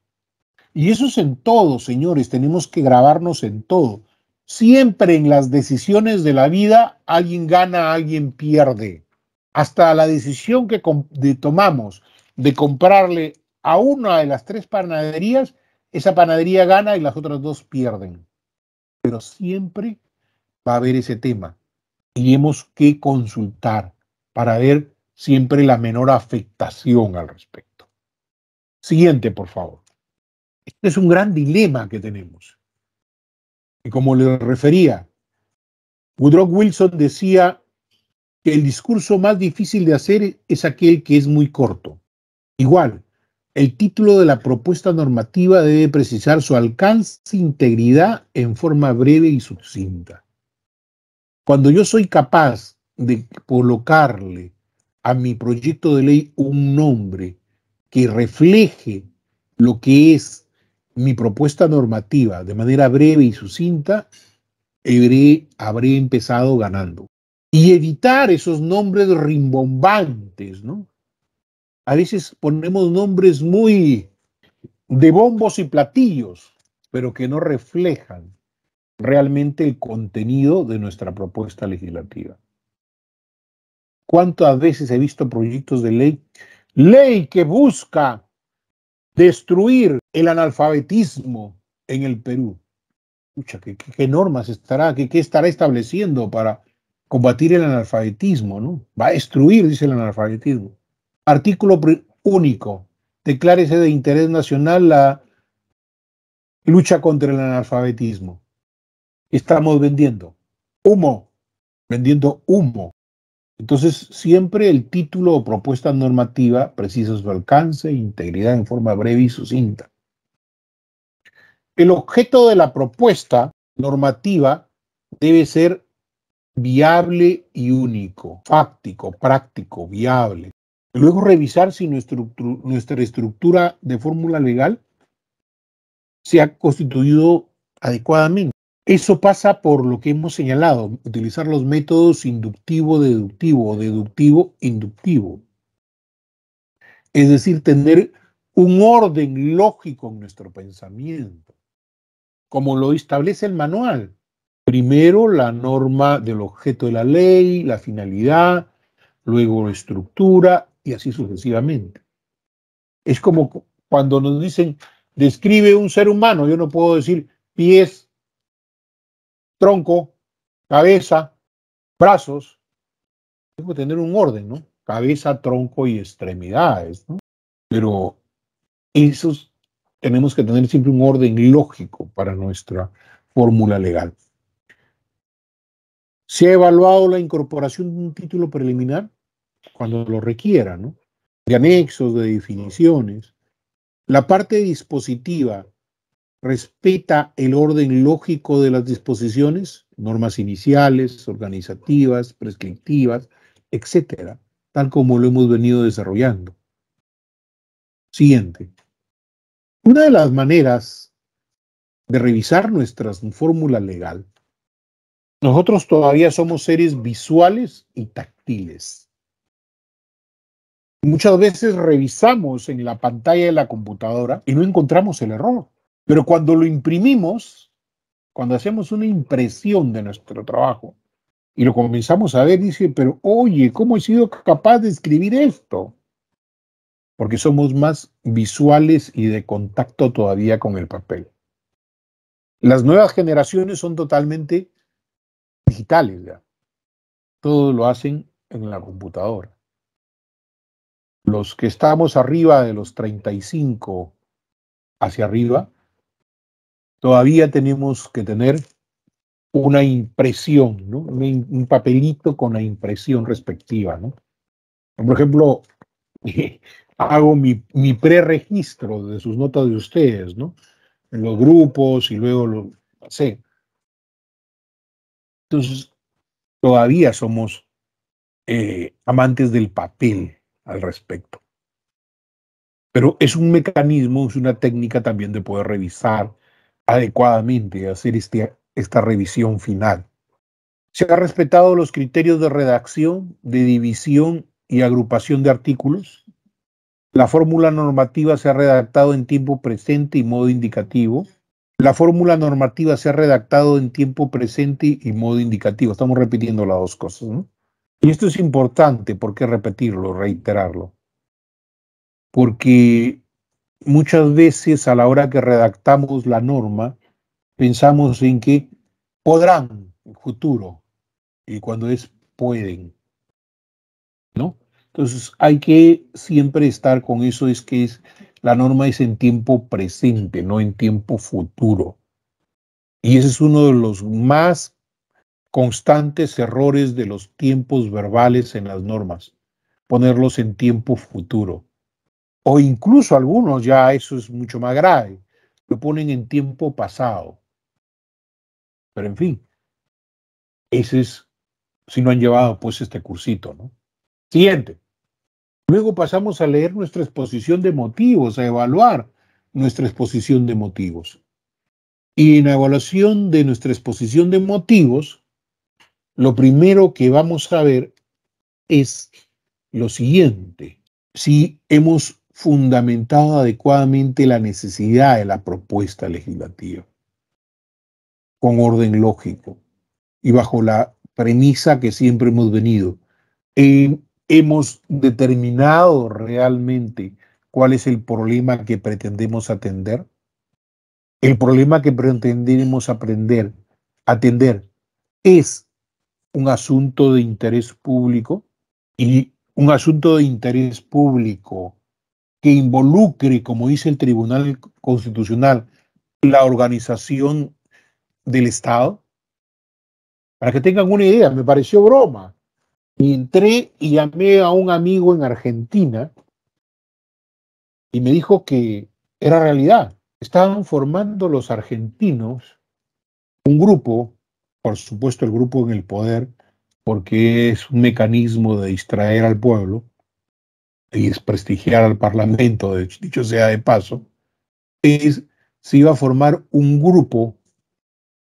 Y eso es en todo, señores, tenemos que grabarnos en todo. Siempre en las decisiones de la vida, alguien gana, alguien pierde. Hasta la decisión que tomamos de comprarle a una de las tres panaderías, esa panadería gana y las otras dos pierden. Pero siempre va a haber ese tema. Tenemos que consultar para ver siempre la menor afectación al respecto. Siguiente, por favor. Este es un gran dilema que tenemos. Y como le refería, Woodrow Wilson decía que el discurso más difícil de hacer es aquel que es muy corto. Igual, el título de la propuesta normativa debe precisar su alcance, e integridad en forma breve y sucinta. Cuando yo soy capaz de colocarle a mi proyecto de ley un nombre que refleje lo que es mi propuesta normativa de manera breve y sucinta, habré, empezado ganando. Y evitar esos nombres rimbombantes, ¿no? A veces ponemos nombres muy de bombos y platillos, pero que no reflejan realmente el contenido de nuestra propuesta legislativa. ¿Cuántas veces he visto proyectos de ley? Ley que busca destruir el analfabetismo en el Perú. ¿qué, normas estará, qué, estará estableciendo para combatir el analfabetismo? ¿no? Va a destruir, dice el analfabetismo. Artículo único. Declárese de interés nacional la lucha contra el analfabetismo estamos vendiendo? Humo, vendiendo humo. Entonces, siempre el título o propuesta normativa precisa su alcance, e integridad en forma breve y sucinta. El objeto de la propuesta normativa debe ser viable y único, fáctico, práctico, viable. luego revisar si nuestra estructura de fórmula legal se ha constituido adecuadamente. Eso pasa por lo que hemos señalado, utilizar los métodos inductivo-deductivo, o deductivo-inductivo. Es decir, tener un orden lógico en nuestro pensamiento, como lo establece el manual. Primero la norma del objeto de la ley, la finalidad, luego la estructura y así sucesivamente. Es como cuando nos dicen, describe un ser humano, yo no puedo decir pies, tronco, cabeza, brazos. Tengo que tener un orden, ¿no? Cabeza, tronco y extremidades, ¿no? Pero esos tenemos que tener siempre un orden lógico para nuestra fórmula legal. Se ha evaluado la incorporación de un título preliminar cuando lo requiera, ¿no? De anexos, de definiciones. La parte dispositiva respeta el orden lógico de las disposiciones, normas iniciales, organizativas, prescriptivas, etcétera, tal como lo hemos venido desarrollando. Siguiente. Una de las maneras de revisar nuestra fórmula legal, nosotros todavía somos seres visuales y táctiles. Muchas veces revisamos en la pantalla de la computadora y no encontramos el error. Pero cuando lo imprimimos, cuando hacemos una impresión de nuestro trabajo y lo comenzamos a ver, dice, pero oye, ¿cómo he sido capaz de escribir esto? Porque somos más visuales y de contacto todavía con el papel. Las nuevas generaciones son totalmente digitales ya. Todo lo hacen en la computadora. Los que estamos arriba de los 35 hacia arriba, todavía tenemos que tener una impresión, un, papelito con la impresión respectiva. Por ejemplo, hago mi, preregistro de sus notas de ustedes, en los grupos y luego lo sé. Entonces, todavía somos eh, amantes del papel al respecto. Pero es un mecanismo, es una técnica también de poder revisar, adecuadamente hacer este, esta revisión final. Se ha respetado los criterios de redacción, de división y agrupación de artículos. La fórmula normativa se ha redactado en tiempo presente y modo indicativo. La fórmula normativa se ha redactado en tiempo presente y modo indicativo. Estamos repitiendo las dos cosas. Y esto es importante, porque qué repetirlo, reiterarlo? Porque muchas veces a la hora que redactamos la norma, pensamos en que podrán en futuro, y cuando es pueden, ¿no? Entonces hay que siempre estar con eso, es que la norma es en tiempo presente, no en tiempo futuro. Y ese es uno de los más constantes errores de los tiempos verbales en las normas, ponerlos en tiempo futuro o incluso algunos ya eso es mucho más grave, lo ponen en tiempo pasado. Pero en fin, ese es, si no han llevado pues este cursito, ¿no? Siguiente. Luego pasamos a leer nuestra exposición de motivos, a evaluar nuestra exposición de motivos. Y en la evaluación de nuestra exposición de motivos, lo primero que vamos a ver es lo siguiente. Si hemos fundamentado adecuadamente la necesidad de la propuesta legislativa, con orden lógico y bajo la premisa que siempre hemos venido. hemos determinado realmente cuál es el problema que pretendemos atender. El problema que pretendemos aprender, atender es un asunto de interés público y un asunto de interés público que involucre, como dice el Tribunal Constitucional, la organización del Estado? Para que tengan una idea, me pareció broma. Y entré y llamé a un amigo en Argentina y me dijo que era realidad. Estaban formando los argentinos un grupo, por supuesto el grupo en el poder, porque es un mecanismo de distraer al pueblo, y desprestigiar al Parlamento, de, dicho sea de paso, es, se iba a formar un grupo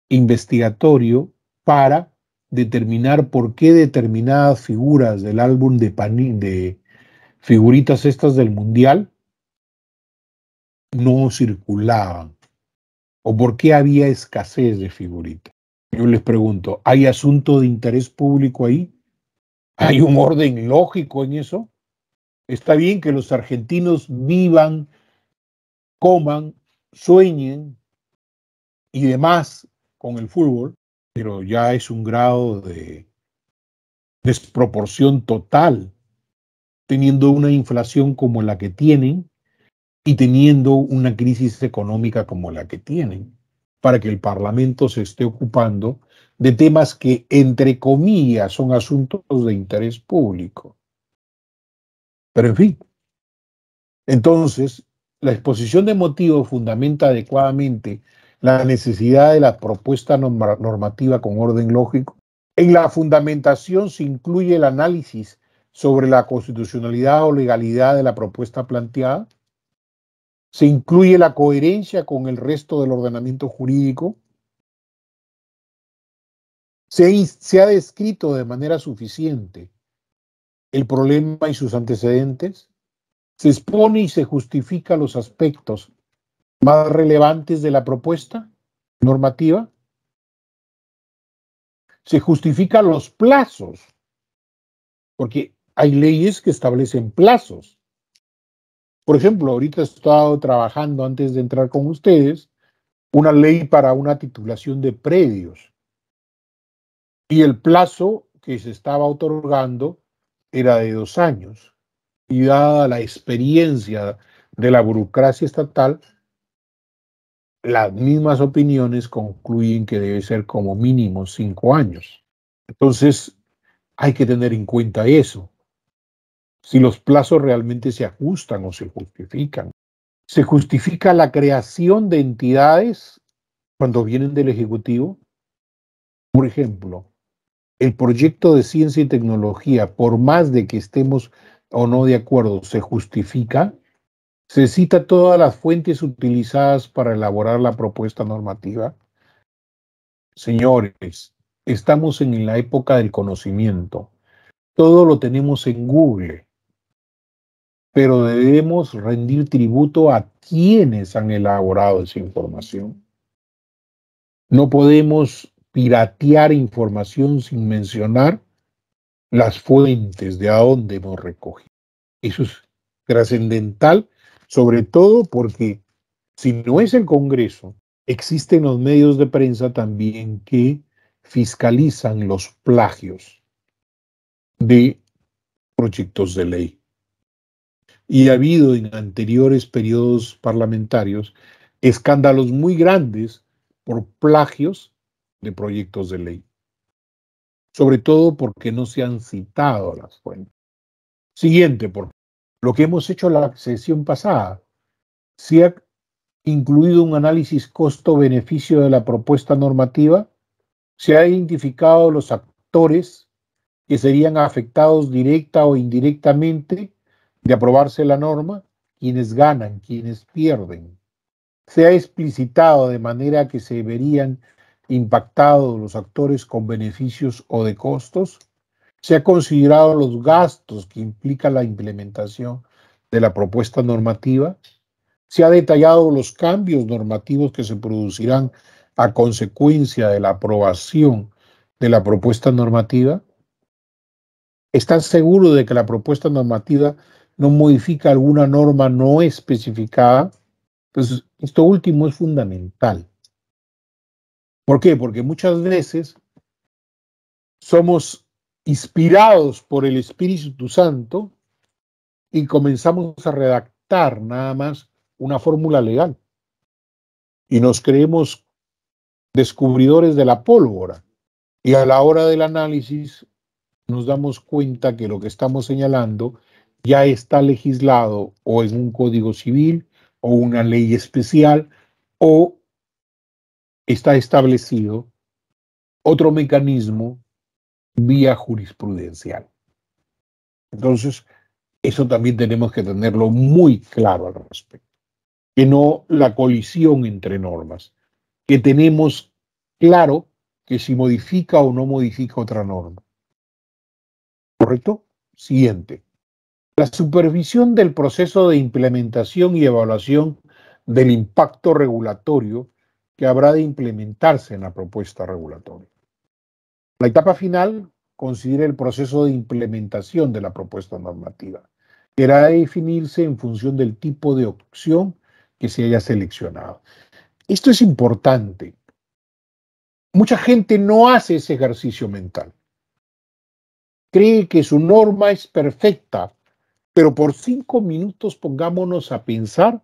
investigatorio para determinar por qué determinadas figuras del álbum de, de figuritas estas del Mundial no circulaban o por qué había escasez de figuritas. Yo les pregunto, ¿hay asunto de interés público ahí? ¿Hay un orden lógico en eso? Está bien que los argentinos vivan, coman, sueñen y demás con el fútbol, pero ya es un grado de desproporción total, teniendo una inflación como la que tienen y teniendo una crisis económica como la que tienen, para que el Parlamento se esté ocupando de temas que, entre comillas, son asuntos de interés público. Pero en fin. Entonces, la exposición de motivos fundamenta adecuadamente la necesidad de la propuesta normativa con orden lógico. En la fundamentación se incluye el análisis sobre la constitucionalidad o legalidad de la propuesta planteada. Se incluye la coherencia con el resto del ordenamiento jurídico. Se, se ha descrito de manera suficiente el problema y sus antecedentes, se expone y se justifica los aspectos más relevantes de la propuesta normativa, se justifica los plazos, porque hay leyes que establecen plazos. Por ejemplo, ahorita he estado trabajando antes de entrar con ustedes una ley para una titulación de predios y el plazo que se estaba otorgando era de dos años y dada la experiencia de la burocracia estatal, las mismas opiniones concluyen que debe ser como mínimo cinco años. Entonces, hay que tener en cuenta eso. Si los plazos realmente se ajustan o se justifican. Se justifica la creación de entidades cuando vienen del Ejecutivo. Por ejemplo, el proyecto de ciencia y tecnología, por más de que estemos o no de acuerdo, se justifica, se cita todas las fuentes utilizadas para elaborar la propuesta normativa. Señores, estamos en la época del conocimiento. Todo lo tenemos en Google, pero debemos rendir tributo a quienes han elaborado esa información. No podemos piratear información sin mencionar las fuentes de a dónde hemos recogido. Eso es trascendental, sobre todo porque si no es el Congreso, existen los medios de prensa también que fiscalizan los plagios de proyectos de ley. Y ha habido en anteriores periodos parlamentarios escándalos muy grandes por plagios de proyectos de ley, sobre todo porque no se han citado las fuentes. Siguiente, por lo que hemos hecho la sesión pasada, se ha incluido un análisis costo-beneficio de la propuesta normativa, se ha identificado los actores que serían afectados directa o indirectamente de aprobarse la norma, quienes ganan, quienes pierden. Se ha explicitado de manera que se verían impactado los actores con beneficios o de costos, se ha considerado los gastos que implica la implementación de la propuesta normativa, se ha detallado los cambios normativos que se producirán a consecuencia de la aprobación de la propuesta normativa. ¿Están seguros de que la propuesta normativa no modifica alguna norma no especificada? entonces esto último es fundamental. ¿Por qué? Porque muchas veces somos inspirados por el Espíritu Santo y comenzamos a redactar nada más una fórmula legal. Y nos creemos descubridores de la pólvora. Y a la hora del análisis nos damos cuenta que lo que estamos señalando ya está legislado o en un código civil o una ley especial o está establecido otro mecanismo vía jurisprudencial. Entonces, eso también tenemos que tenerlo muy claro al respecto, que no la colisión entre normas, que tenemos claro que si modifica o no modifica otra norma. ¿Correcto? Siguiente. La supervisión del proceso de implementación y evaluación del impacto regulatorio que habrá de implementarse en la propuesta regulatoria. La etapa final considera el proceso de implementación de la propuesta normativa, que hará de definirse en función del tipo de opción que se haya seleccionado. Esto es importante. Mucha gente no hace ese ejercicio mental. Cree que su norma es perfecta, pero por cinco minutos pongámonos a pensar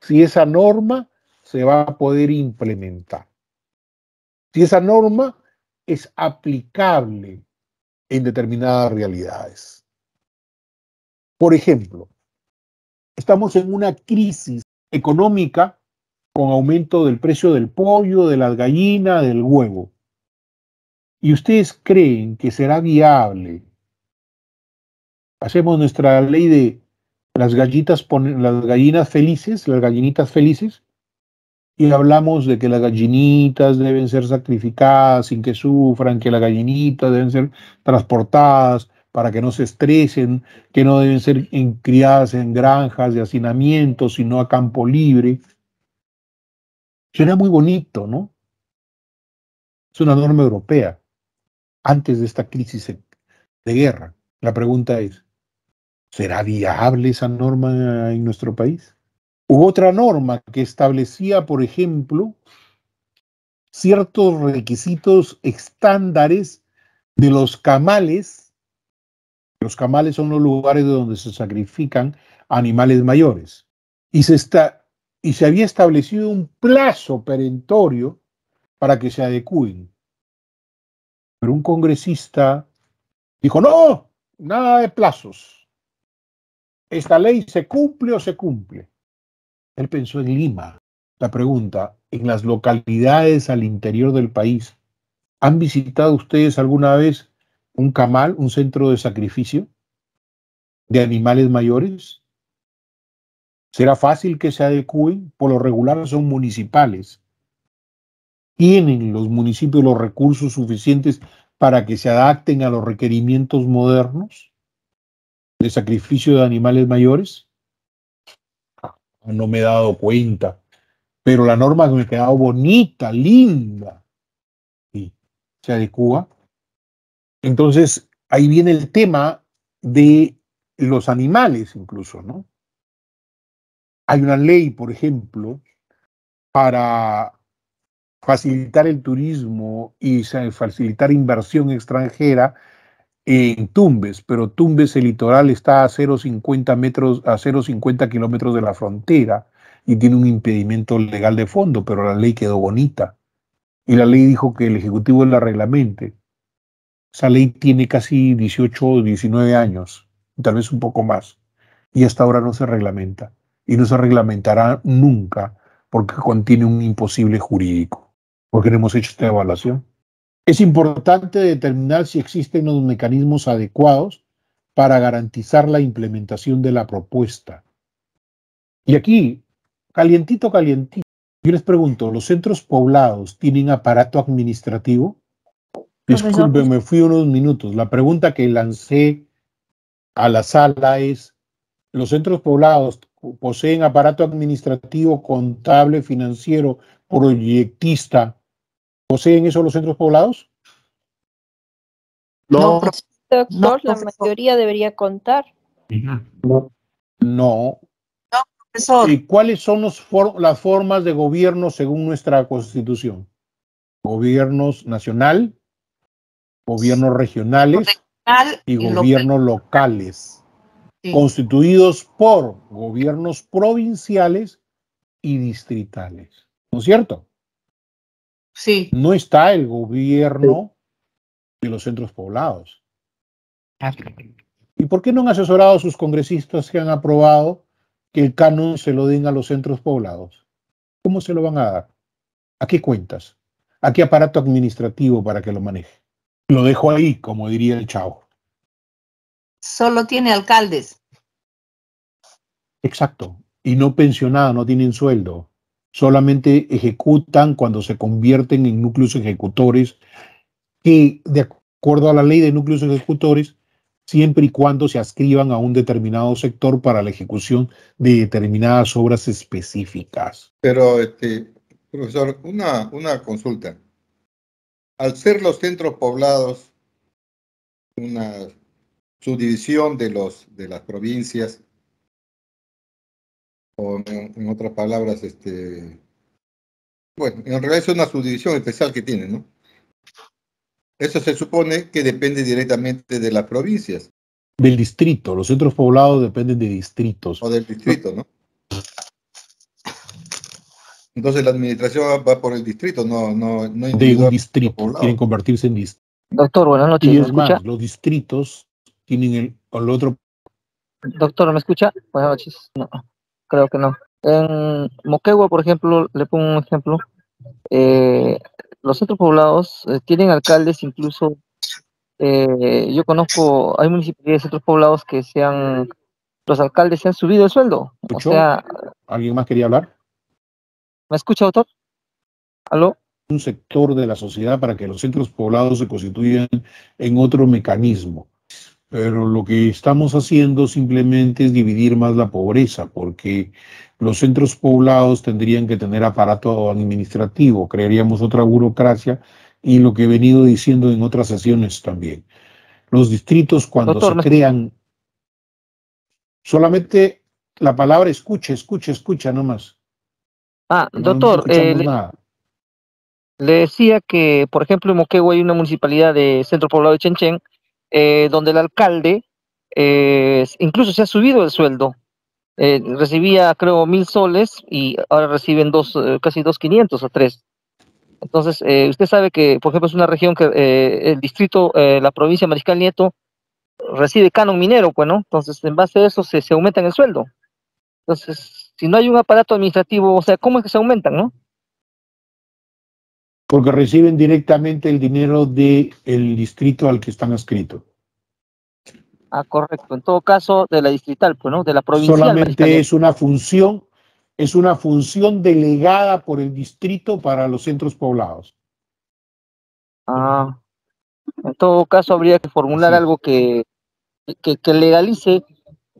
si esa norma se va a poder implementar. Si esa norma es aplicable en determinadas realidades. Por ejemplo, estamos en una crisis económica con aumento del precio del pollo, de las gallinas, del huevo. ¿Y ustedes creen que será viable? Hacemos nuestra ley de las gallitas, las gallinas felices, las gallinitas felices, y hablamos de que las gallinitas deben ser sacrificadas sin que sufran, que las gallinitas deben ser transportadas para que no se estresen, que no deben ser criadas en granjas de hacinamiento, sino a campo libre. Suena muy bonito, ¿no? Es una norma europea antes de esta crisis de guerra. La pregunta es, ¿será viable esa norma en nuestro país? Hubo otra norma que establecía, por ejemplo, ciertos requisitos estándares de los camales. Los camales son los lugares donde se sacrifican animales mayores. Y se, y se había establecido un plazo perentorio para que se adecúen. Pero un congresista dijo, no, nada de plazos. Esta ley se cumple o se cumple él pensó en Lima. La pregunta, en las localidades al interior del país, ¿han visitado ustedes alguna vez un camal, un centro de sacrificio de animales mayores? ¿Será fácil que se adecúen? Por lo regular son municipales. ¿Tienen los municipios los recursos suficientes para que se adapten a los requerimientos modernos de sacrificio de animales mayores? no me he dado cuenta. Pero la norma me ha quedado bonita, linda. Sí, se adecua. Entonces, ahí viene el tema de los animales incluso, ¿no? Hay una ley, por ejemplo, para facilitar el turismo y facilitar inversión extranjera en Tumbes, pero Tumbes, el litoral está a 0,50 metros, a 0,50 kilómetros de la frontera y tiene un impedimento legal de fondo, pero la ley quedó bonita. Y la ley dijo que el Ejecutivo la reglamente. Esa ley tiene casi 18 o 19 años, tal vez un poco más, y hasta ahora no se reglamenta. Y no se reglamentará nunca porque contiene un imposible jurídico. ¿Por qué no hemos hecho esta evaluación? Es importante determinar si existen los mecanismos adecuados para garantizar la implementación de la propuesta. Y aquí, calientito, calientito, yo les pregunto, ¿los centros poblados tienen aparato administrativo? Disculpen, me fui unos minutos. La pregunta que lancé a la sala es, ¿los centros poblados poseen aparato administrativo, contable, financiero, proyectista, siguen eso los centros poblados? No, no pues, la mayoría debería contar. No. no. Profesor. ¿Y cuáles son las formas de gobierno según nuestra constitución? Gobiernos nacional, gobiernos regionales y, gobiernos locales, constituidos por gobiernos provinciales y distritales. ¿No es cierto? No está el gobierno de los centros poblados. Ah. ¿Y por qué no han asesorado a sus congresistas que han aprobado que el canon se lo den a los centros poblados? ¿Cómo se lo van a dar? ¿A qué cuentas? ¿A qué aparato administrativo para que lo maneje? Lo dejo ahí, como diría el chavo. Solo tiene alcaldes. Exacto. Y no pensionado, no tienen sueldo solamente ejecutan cuando se convierten en núcleos ejecutores, que de acuerdo a la ley de núcleos ejecutores, siempre y cuando se ascriban a un determinado sector para la ejecución de determinadas obras específicas. Pero, este, profesor, una, una consulta. Al ser los centros poblados una subdivisión de, los, de las provincias, o otras palabras, este, bueno, en realidad es una subdivisión especial que tiene, ¿no? Eso se supone que depende directamente de las provincias. Del distrito, los centros poblados dependen de distritos. O del distrito, ¿no? Entonces la administración va por el distrito, no, no, no De distrito, quieren convertirse en distrito. Doctor, buenas noches. Y los distritos tienen el, el otro. Doctor, ¿me escucha? Buenas noches. No, creo que no. En Moquegua, por ejemplo, le pongo un ejemplo, eh, los centros poblados eh, tienen alcaldes incluso, eh, yo conozco, hay municipios de centros poblados que se han, los alcaldes se han subido el sueldo. O sea, ¿Alguien más quería hablar? ¿Me escucha, doctor? ¿Aló? Un sector de la sociedad para que los centros poblados se constituyan en otro mecanismo. Pero lo que estamos haciendo simplemente es dividir más la pobreza, porque los centros poblados tendrían que tener aparato administrativo, crearíamos otra burocracia y lo que he venido diciendo en otras sesiones también. Los distritos cuando se crean, solamente la palabra escucha, escucha, escucha nomás. Ah, doctor, eh, le, le, decía que, por ejemplo, en Moquegua hay una municipalidad de centro poblado de Chenchen eh, donde el alcalde eh, incluso se ha subido el sueldo. Eh, recibía, creo, mil soles y ahora reciben dos, casi dos quinientos o tres. Entonces, usted sabe que, por ejemplo, es una región que el distrito, la provincia Mariscal Nieto, recibe canon minero, pues, ¿no? Entonces, en base a eso se, se aumenta el sueldo. Entonces, si no hay un aparato administrativo, o sea, ¿cómo es que se aumentan, no? porque reciben directamente el dinero del el distrito al que están adscritos. Ah, correcto. En todo caso, de la distrital, pues, ¿no? De la provincial. Solamente es una función, es una función delegada por el distrito para los centros poblados. Ah, en todo caso, habría que formular algo que, legalice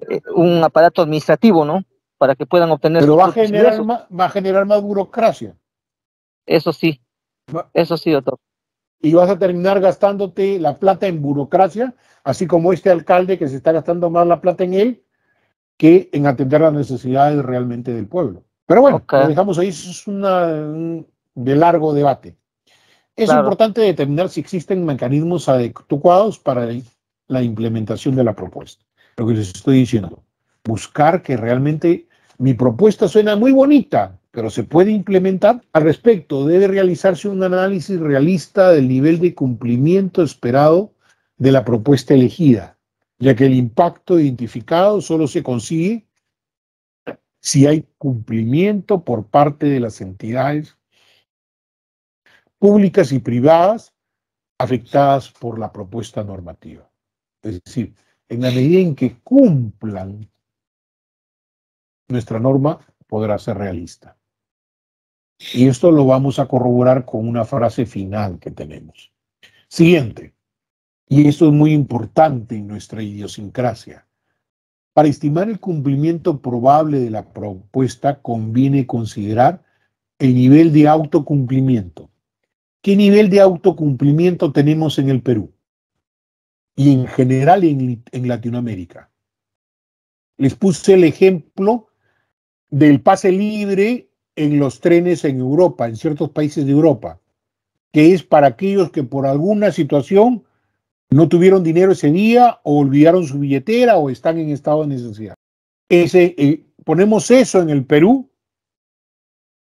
eh, un aparato administrativo, ¿no? Para que puedan obtener. Pero va a generar, va a generar más burocracia. Eso sí, eso ha sido todo. Y vas a terminar gastándote la plata en burocracia, así como este alcalde que se está gastando más la plata en él que en atender las necesidades realmente del pueblo. Pero bueno, lo dejamos ahí, eso es una, de largo debate. Es importante determinar si existen mecanismos adecuados para la implementación de la propuesta. Lo que les estoy diciendo, buscar que realmente mi propuesta suena muy bonita, pero se puede implementar. Al respecto, debe realizarse un análisis realista del nivel de cumplimiento esperado de la propuesta elegida, ya que el impacto identificado solo se consigue si hay cumplimiento por parte de las entidades públicas y privadas afectadas por la propuesta normativa. Es decir, en la medida en que cumplan nuestra norma, podrá ser realista. Y esto lo vamos a corroborar con una frase final que tenemos. Siguiente, y esto es muy importante en nuestra idiosincrasia. Para estimar el cumplimiento probable de la propuesta conviene considerar el nivel de autocumplimiento. ¿Qué nivel de autocumplimiento tenemos en el Perú? Y en general en, en Latinoamérica. Les puse el ejemplo del pase libre en los trenes en Europa, en ciertos países de Europa, que es para aquellos que por alguna situación no tuvieron dinero ese día o olvidaron su billetera o están en estado de necesidad. Ese, eh, ponemos eso en el Perú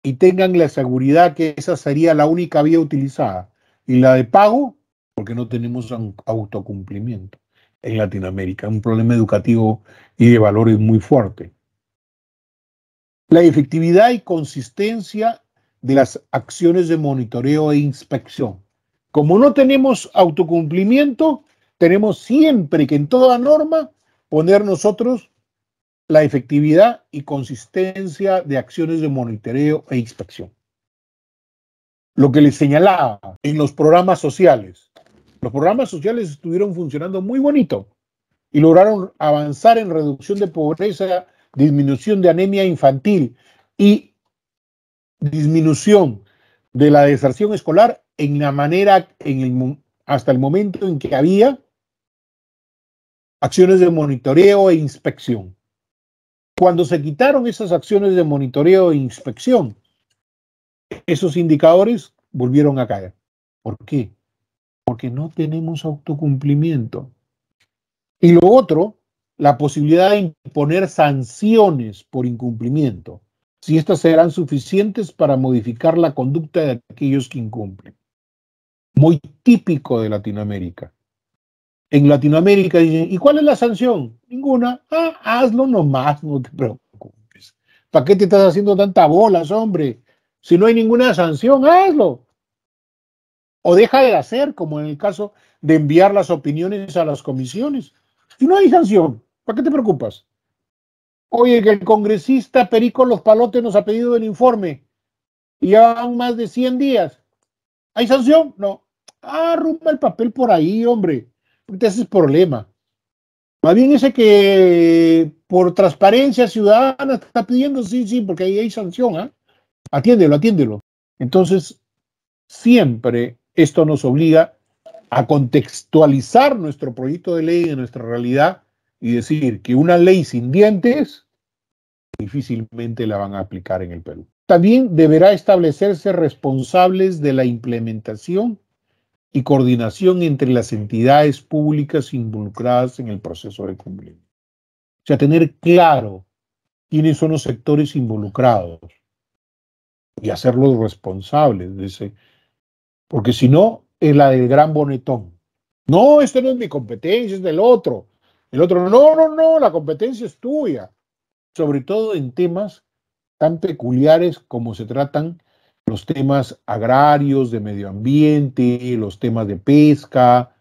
y tengan la seguridad que esa sería la única vía utilizada. Y la de pago, porque no tenemos autocumplimiento en Latinoamérica, un problema educativo y de valores muy fuerte. La efectividad y consistencia de las acciones de monitoreo e inspección. Como no tenemos autocumplimiento, tenemos siempre que en toda norma poner nosotros la efectividad y consistencia de acciones de monitoreo e inspección. Lo que les señalaba en los programas sociales. Los programas sociales estuvieron funcionando muy bonito y lograron avanzar en reducción de pobreza disminución de anemia infantil y disminución de la deserción escolar en la manera, en el, hasta el momento en que había acciones de monitoreo e inspección. Cuando se quitaron esas acciones de monitoreo e inspección, esos indicadores volvieron a caer. ¿Por qué? Porque no tenemos autocumplimiento. Y lo otro la posibilidad de imponer sanciones por incumplimiento, si éstas serán suficientes para modificar la conducta de aquellos que incumplen. Muy típico de Latinoamérica. En Latinoamérica dicen, ¿y cuál es la sanción? Ninguna. Ah, hazlo nomás, no te preocupes. ¿Para qué te estás haciendo tanta bolas, hombre? Si no hay ninguna sanción, hazlo. O deja de hacer, como en el caso de enviar las opiniones a las comisiones. Si no hay sanción, ¿Para qué te preocupas? Oye, que el congresista Perico Los Palotes nos ha pedido el informe y ya van más de 100 días. ¿Hay sanción? No. Arruma ah, el papel por ahí, hombre. Te haces problema. Más bien ese que por transparencia ciudadana está pidiendo, sí, sí, porque ahí hay sanción. ¿ah? Atiéndelo, atiéndelo. Entonces, siempre esto nos obliga a contextualizar nuestro proyecto de ley en nuestra realidad y decir que una ley sin dientes difícilmente la van a aplicar en el Perú. También deberá establecerse responsables de la implementación y coordinación entre las entidades públicas involucradas en el proceso de cumplimiento. O sea, tener claro quiénes son los sectores involucrados y hacerlos responsables de ese. Porque si no, es la del gran bonetón. No, esto no es mi competencia, es del otro. El otro, no, no, no, la competencia es tuya, sobre todo en temas tan peculiares como se tratan los temas agrarios, de medio ambiente, los temas de pesca,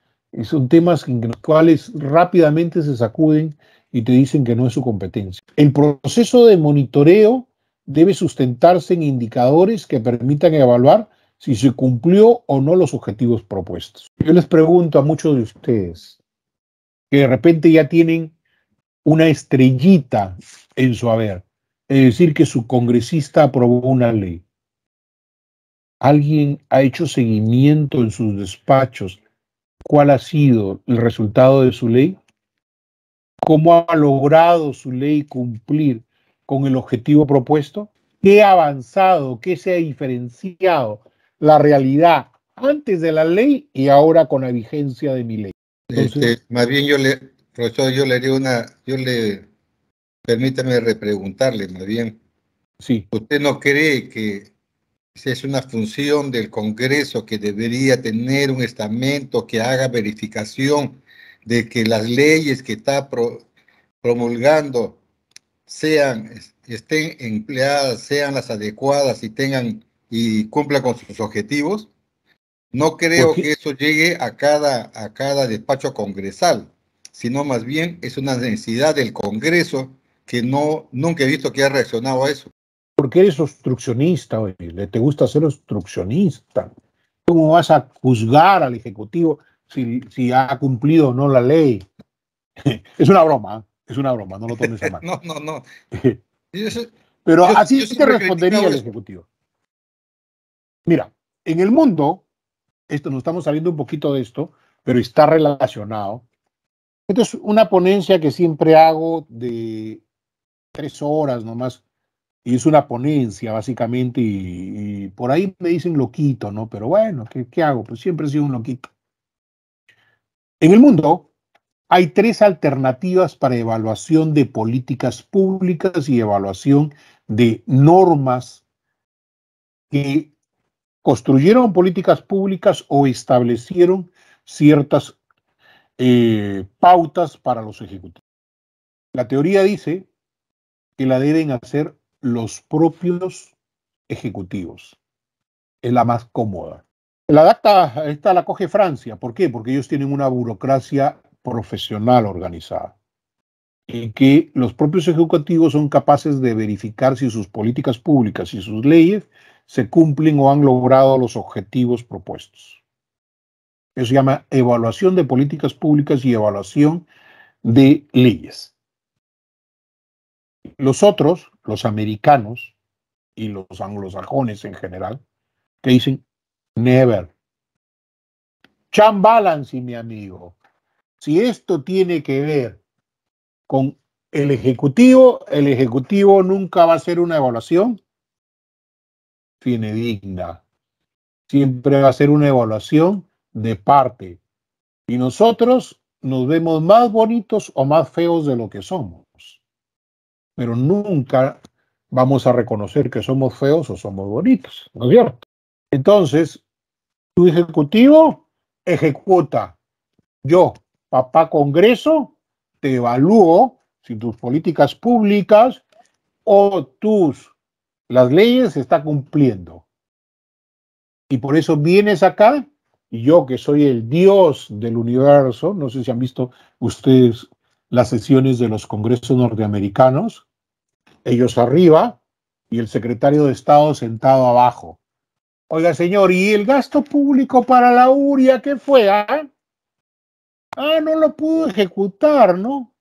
son temas en los cuales rápidamente se sacuden y te dicen que no es su competencia. El proceso de monitoreo debe sustentarse en indicadores que permitan evaluar si se cumplió o no los objetivos propuestos. Yo les pregunto a muchos de ustedes, que de repente ya tienen una estrellita en su haber, es decir, que su congresista aprobó una ley. ¿Alguien ha hecho seguimiento en sus despachos? ¿Cuál ha sido el resultado de su ley? ¿Cómo ha logrado su ley cumplir con el objetivo propuesto? ¿Qué ha avanzado? ¿Qué se ha diferenciado la realidad antes de la ley y ahora con la vigencia de mi ley? Este, más bien yo le, profesor, yo le haría una, yo le, permítame repreguntarle más bien. Sí. ¿Usted no cree que es una función del Congreso que debería tener un estamento que haga verificación de que las leyes que está promulgando sean, estén empleadas, sean las adecuadas y tengan y cumplan con sus objetivos? No creo que eso llegue a cada, a cada despacho congresal, sino más bien es una necesidad del Congreso que no, nunca he visto que ha reaccionado a eso. Porque eres obstruccionista, le te gusta ser obstruccionista. ¿Cómo vas a juzgar al Ejecutivo si, ha cumplido o no la ley? es una broma, ¿eh? es una broma, no lo tomes a mal. no, no, no. Pero así es te respondería el Ejecutivo. Mira, en el mundo esto, nos estamos saliendo un poquito de esto, pero está relacionado. Esto es una ponencia que siempre hago de tres horas nomás, y es una ponencia básicamente, y, por ahí me dicen loquito, ¿no? Pero bueno, ¿qué, ¿qué hago? Pues siempre he sido un loquito. En el mundo hay tres alternativas para evaluación de políticas públicas y evaluación de normas que construyeron políticas públicas o establecieron ciertas eh, pautas para los ejecutivos. La teoría dice que la deben hacer los propios ejecutivos. Es la más cómoda. La data, esta la coge Francia. ¿Por qué? Porque ellos tienen una burocracia profesional organizada y que los propios ejecutivos son capaces de verificar si sus políticas públicas y sus leyes se cumplen o han logrado los objetivos propuestos. Eso se llama evaluación de políticas públicas y evaluación de leyes. Los otros, los americanos y los anglosajones en general, que dicen never. Chan mi amigo. Si esto tiene que ver con el ejecutivo, el ejecutivo nunca va a hacer una evaluación tiene digna. Siempre va a ser una evaluación de parte. Y nosotros nos vemos más bonitos o más feos de lo que somos. Pero nunca vamos a reconocer que somos feos o somos bonitos, ¿no es cierto? Entonces, tu ejecutivo ejecuta. Yo, papá Congreso, te evalúo si tus políticas públicas o tus las leyes se está cumpliendo. Y por eso vienes acá, y yo que soy el dios del universo, no sé si han visto ustedes las sesiones de los congresos norteamericanos, ellos arriba y el secretario de Estado sentado abajo. Oiga, señor, ¿y el gasto público para la URIA que fue? Ah? ah, no lo pudo ejecutar, ¿no?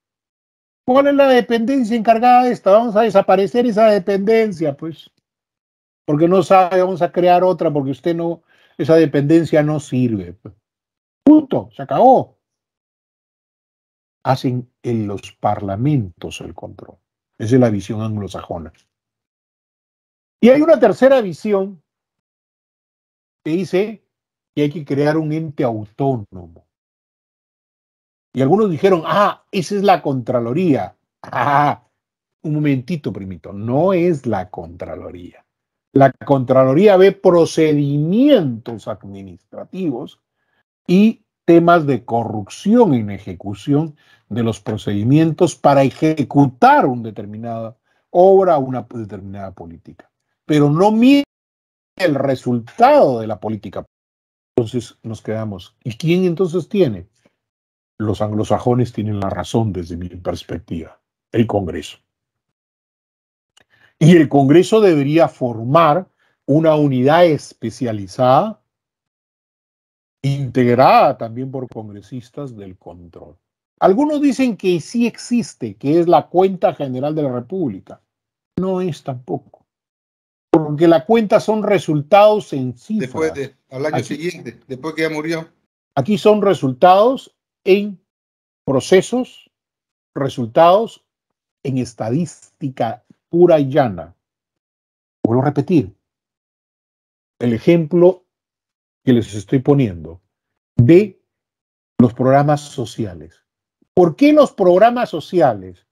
¿Cuál es la dependencia encargada de esta? Vamos a desaparecer esa dependencia, pues. Porque no sabe, vamos a crear otra, porque usted no, esa dependencia no sirve. Pues. Punto, se acabó. Hacen en los parlamentos el control. Esa es la visión anglosajona. Y hay una tercera visión que dice que hay que crear un ente autónomo. Y algunos dijeron, ah, esa es la Contraloría. Ah, un momentito, primito, no es la Contraloría. La Contraloría ve procedimientos administrativos y temas de corrupción en ejecución de los procedimientos para ejecutar una determinada obra, una determinada política. Pero no mide el resultado de la política. Entonces nos quedamos. ¿Y quién entonces tiene? los anglosajones tienen la razón desde mi perspectiva, el Congreso. Y el Congreso debería formar una unidad especializada, integrada también por congresistas del control. Algunos dicen que sí existe, que es la cuenta general de la República. No es tampoco. Porque la cuenta son resultados en sí. Después de, al año siguiente, después que ya murió. Aquí son resultados en procesos, resultados, en estadística pura y llana. Vuelvo a repetir, el ejemplo que les estoy poniendo de los programas sociales. ¿Por qué los programas sociales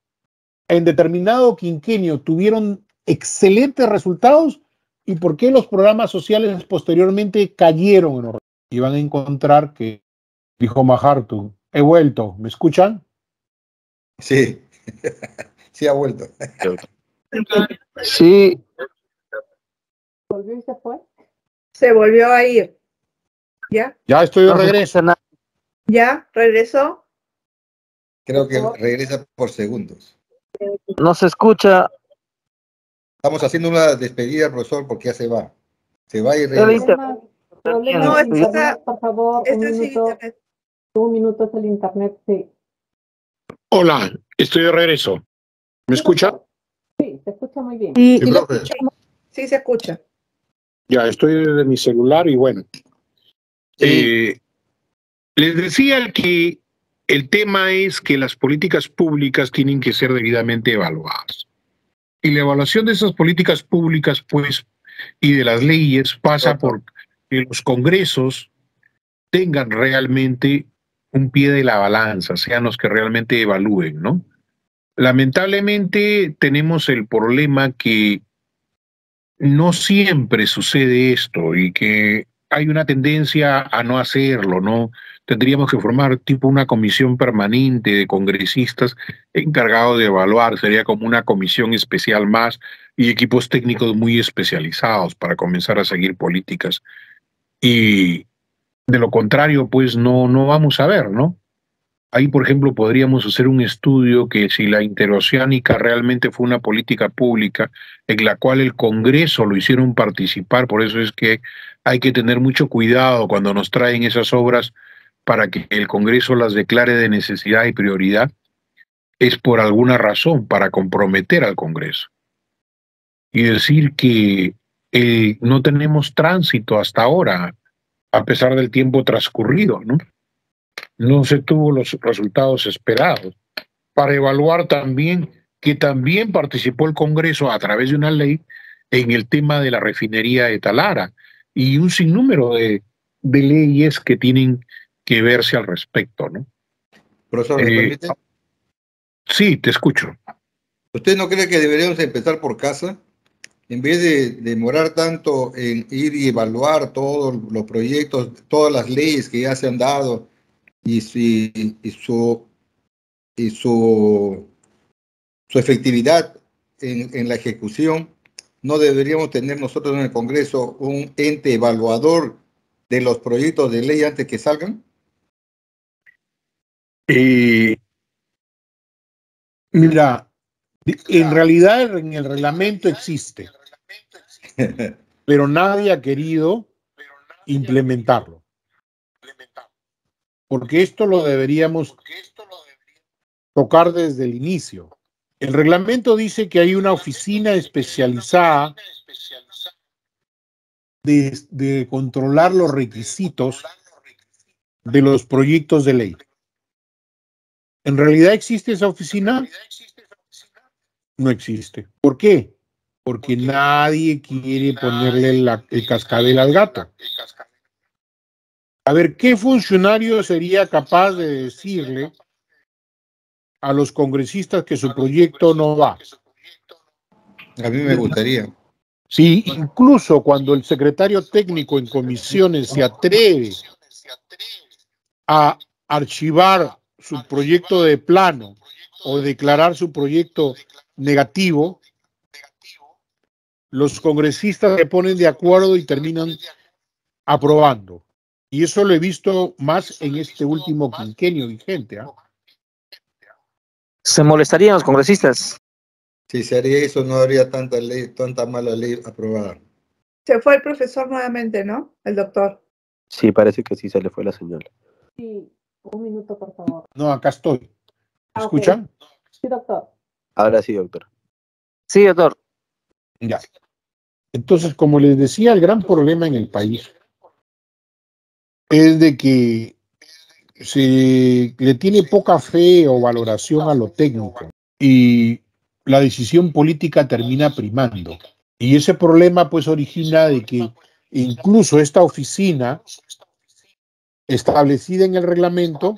en determinado quinquenio tuvieron excelentes resultados y por qué los programas sociales posteriormente cayeron en Y van a encontrar que, dijo Mahartu, He vuelto, ¿me escuchan? Sí, sí ha vuelto. sí. ¿Volvió y se fue? Se volvió a ir. ¿Ya? Ya estoy de regreso. ¿Ya? ¿Regresó? Creo que regresa por segundos. No se escucha. Estamos haciendo una despedida, profesor, porque ya se va. Se va y regresa. No, está, por favor, un un minuto el internet, sí. Hola, estoy de regreso. ¿Me escucha? Sí, se escucha muy bien. sí, se escucha. Ya, estoy desde mi celular y bueno. Eh, les decía que el tema es que las políticas públicas tienen que ser debidamente evaluadas. Y la evaluación de esas políticas públicas, pues, y de las leyes pasa por que los congresos tengan realmente un pie de la balanza, sean los que realmente evalúen, ¿no? Lamentablemente tenemos el problema que no siempre sucede esto y que hay una tendencia a no hacerlo, ¿no? Tendríamos que formar tipo una comisión permanente de congresistas encargado de evaluar, sería como una comisión especial más y equipos técnicos muy especializados para comenzar a seguir políticas. Y de lo contrario, pues no, no vamos a ver, ¿no? Ahí, por ejemplo, podríamos hacer un estudio que si la interoceánica realmente fue una política pública en la cual el Congreso lo hicieron participar, por eso es que hay que tener mucho cuidado cuando nos traen esas obras para que el Congreso las declare de necesidad y prioridad, es por alguna razón, para comprometer al Congreso. Y decir que eh, no tenemos tránsito hasta ahora, a pesar del tiempo transcurrido, ¿no? No se tuvo los resultados esperados. Para evaluar también que también participó el Congreso a través de una ley en el tema de la refinería de Talara y un sinnúmero de, leyes que tienen que verse al respecto, ¿no? Profesor, ¿me eh, Sí, te escucho. ¿Usted no cree que deberíamos empezar por casa? en vez de demorar tanto en ir y evaluar todos los proyectos, todas las leyes que ya se han dado y, si su, su, efectividad en, la ejecución, no deberíamos tener nosotros en el Congreso un ente evaluador de los proyectos de ley antes que salgan? mira, en realidad en el reglamento existe. pero nadie ha querido implementarlo. Porque esto lo deberíamos tocar desde el inicio. El reglamento dice que hay una oficina especializada de, controlar los requisitos de los proyectos de ley. ¿En realidad existe esa oficina? No existe. ¿Por qué? porque nadie quiere ponerle la, el cascabel al gato. A ver, ¿qué funcionario sería capaz de decirle a los congresistas que su proyecto no va? A mí me gustaría. Sí, incluso cuando el secretario técnico en comisiones se atreve a archivar su proyecto de plano o declarar su proyecto negativo, los congresistas se ponen de acuerdo y terminan aprobando. Y eso lo he visto más en este último quinquenio vigente. ¿ah? ¿Se molestarían los congresistas? Si se haría eso, no habría tanta ley, tanta mala ley aprobada. Se fue el profesor nuevamente, ¿no? El doctor. Sí, parece que sí se le fue la señora. Sí, un minuto, por favor. No, acá estoy. ¿Me ah, ¿Escuchan? Sí, doctor. Ahora sí, doctor. Sí, doctor. Ya. Entonces, como les decía, el gran problema en el país es de que se le tiene poca fe o valoración a lo técnico y la decisión política termina primando. Y ese problema pues origina de que incluso esta oficina establecida en el reglamento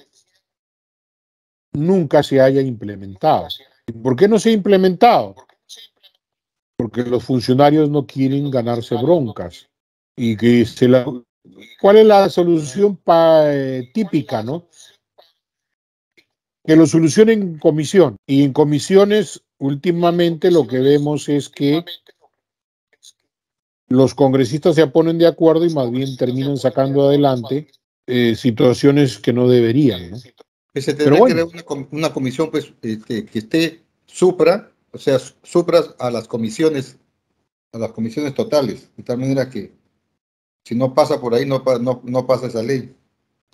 nunca se haya implementado. ¿Por qué no se ha implementado? porque los funcionarios no quieren ganarse broncas. Y que se la, ¿Cuál es la solución eh, típica, no? Que lo solucionen en comisión. Y en comisiones, últimamente lo que vemos es que los congresistas se ponen de acuerdo y más bien terminan sacando adelante eh, situaciones que no deberían. Pues se tendría Pero bueno. una, comisión pues, eh, que esté supra o sea, supras a las comisiones, a las comisiones totales, de tal manera que si no pasa por ahí, no, no, no pasa esa ley.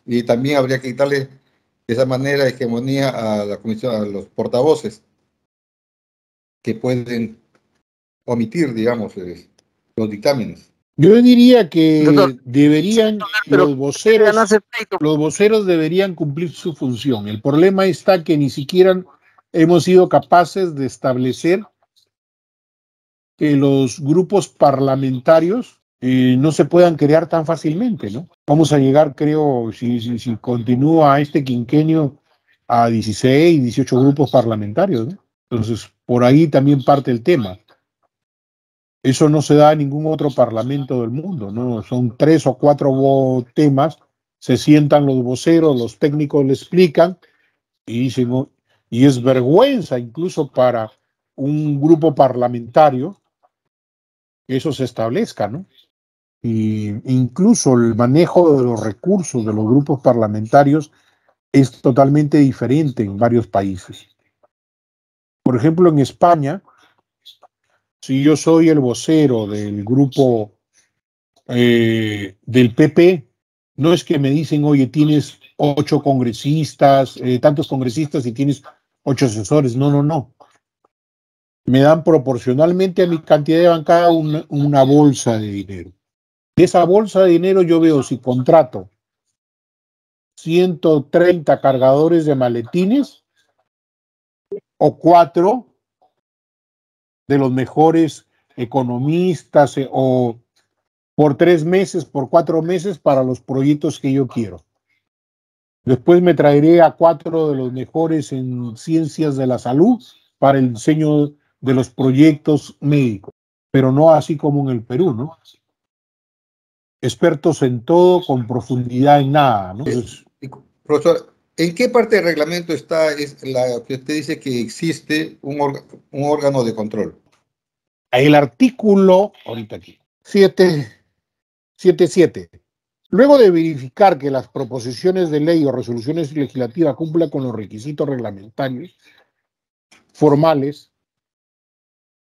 Y también habría que quitarle de esa manera de hegemonía a la comisión, a los portavoces que pueden omitir, digamos, eh, los dictámenes. Yo diría que deberían los voceros, los voceros deberían cumplir su función. El problema está que ni siquiera hemos sido capaces de establecer que los grupos parlamentarios eh, no se puedan crear tan fácilmente, ¿no? Vamos a llegar, creo, si, continúa este quinquenio, a 16, 18 grupos parlamentarios, Entonces, por ahí también parte el tema. Eso no se da en ningún otro parlamento del mundo, ¿no? Son tres o cuatro temas, se sientan los voceros, los técnicos le explican y dicen, oh, y es vergüenza incluso para un grupo parlamentario que eso se establezca, ¿no? Y incluso el manejo de los recursos de los grupos parlamentarios es totalmente diferente en varios países. Por ejemplo, en España, si yo soy el vocero del grupo eh, del PP, no es que me dicen, oye, tienes ocho congresistas, eh, tantos congresistas y tienes ocho asesores, no, no, no. Me dan proporcionalmente a mi cantidad de bancada una, bolsa de dinero. De esa bolsa de dinero yo veo si contrato 130 cargadores de maletines o cuatro de los mejores economistas eh, o por tres meses, por cuatro meses para los proyectos que yo quiero. Después me traeré a cuatro de los mejores en ciencias de la salud para el diseño de los proyectos médicos, pero no así como en el Perú, ¿no? Expertos en todo, con profundidad en nada, ¿no? Eh, profesor, ¿en qué parte del reglamento está es la que usted dice que existe un, órgano de control? El artículo, ahorita aquí, siete. Luego de verificar que las proposiciones de ley o resoluciones legislativas cumplan con los requisitos reglamentarios formales,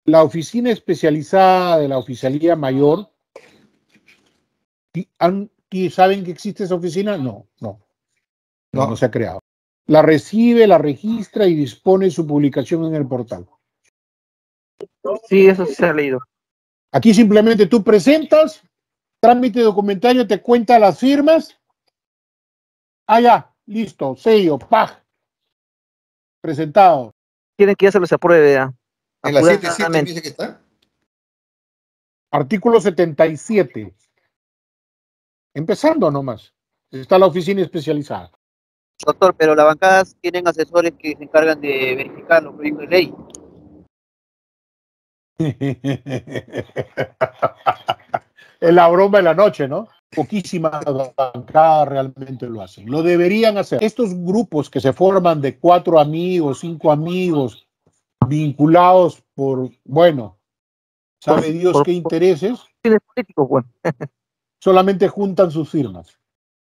la oficina especializada de la Oficialía Mayor, ¿saben que existe esa oficina? No, no, no, no se ha creado. La recibe, la registra y dispone su publicación en el portal. Sí, eso se ha leído. Aquí simplemente tú presentas trámite documentario te cuenta las firmas. Ah, ya, listo, sello, pag. Presentado. Tienen que ya se los apruebe, ¿En la 77 dice que está? Artículo 77. Empezando nomás. Está la oficina especializada. Doctor, pero las bancadas tienen asesores que se encargan de verificar los proyectos de ley. es la broma de la noche, ¿no? Poquísimas bancadas realmente lo hacen. Lo deberían hacer. Estos grupos que se forman de cuatro amigos, cinco amigos, vinculados por, bueno, sabe Dios qué intereses. solamente juntan sus firmas.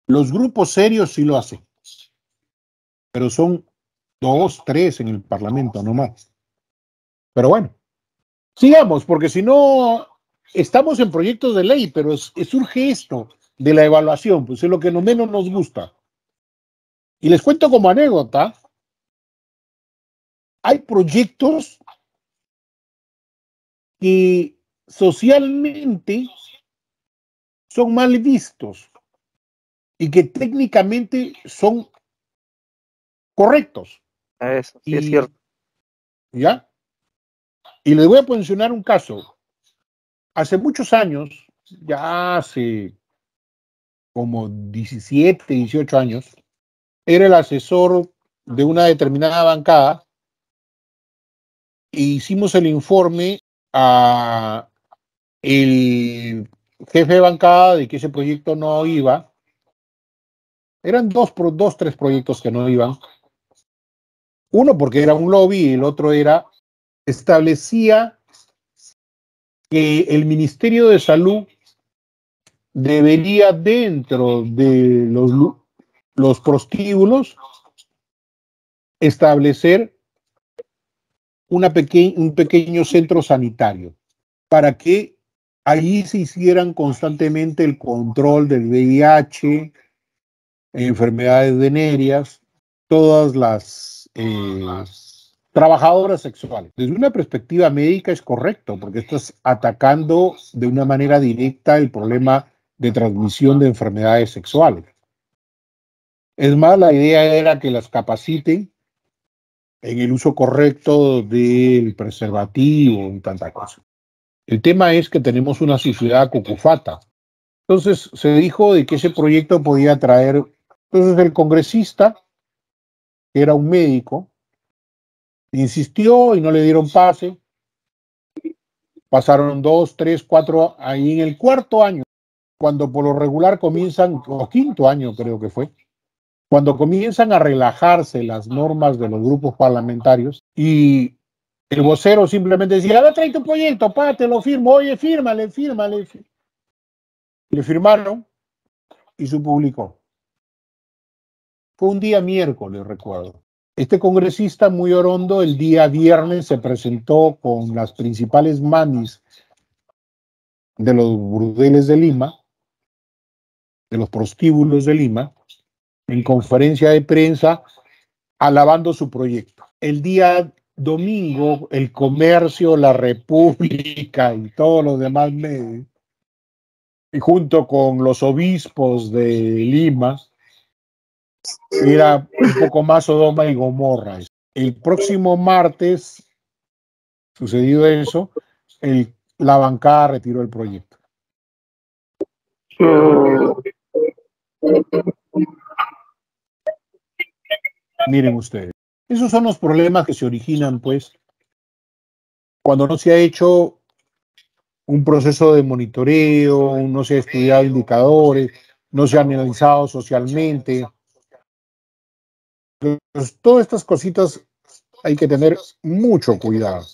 Los grupos serios sí lo hacen, pero son dos, tres en el Parlamento, no más. Pero bueno, sigamos, porque si no, estamos en proyectos de ley, pero surge esto de la evaluación, pues es lo que menos nos gusta. Y les cuento como anécdota, hay proyectos que socialmente son mal vistos y que técnicamente son correctos. Eso sí es cierto. ¿Ya? Y les voy a mencionar un caso hace muchos años, ya hace como 17, 18 años, era el asesor de una determinada bancada e hicimos el informe a el jefe de bancada de que ese proyecto no iba. Eran dos, dos, tres proyectos que no iban. Uno porque era un lobby y el otro era, establecía que el Ministerio de Salud debería dentro de los, los prostíbulos establecer una pequeña, un pequeño centro sanitario para que allí se hicieran constantemente el control del VIH, enfermedades venéreas, todas las, las eh, Trabajadoras sexuales. Desde una perspectiva médica es correcto, porque estás atacando de una manera directa el problema de transmisión de enfermedades sexuales. Es más, la idea era que las capaciten en el uso correcto del preservativo y tanta cosa. El tema es que tenemos una sociedad cucufata. Entonces se dijo de que ese proyecto podía traer. Entonces el congresista, era un médico, Insistió y no le dieron pase. Pasaron dos, tres, cuatro, ahí en el cuarto año, cuando por lo regular comienzan, o quinto año creo que fue, cuando comienzan a relajarse las normas de los grupos parlamentarios y el vocero simplemente decía, a trae tu proyecto, pa, te lo firmo, oye, fírmale, fírmale. Le firmaron y se publicó. Fue un día miércoles, recuerdo. Este congresista muy orondo el día viernes se presentó con las principales manis de los burdeles de Lima, de los prostíbulos de Lima, en conferencia de prensa alabando su proyecto. El día domingo, el comercio, la república y todos los demás medios, junto con los obispos de Lima, era un poco más Sodoma y Gomorra. El próximo martes, sucedido eso, la bancada retiró el proyecto. Miren ustedes, esos son los problemas que se originan, pues, cuando no se ha hecho un proceso de monitoreo, no se ha estudiado indicadores, no se ha analizado socialmente, pues, todas estas cositas hay que tener mucho cuidado.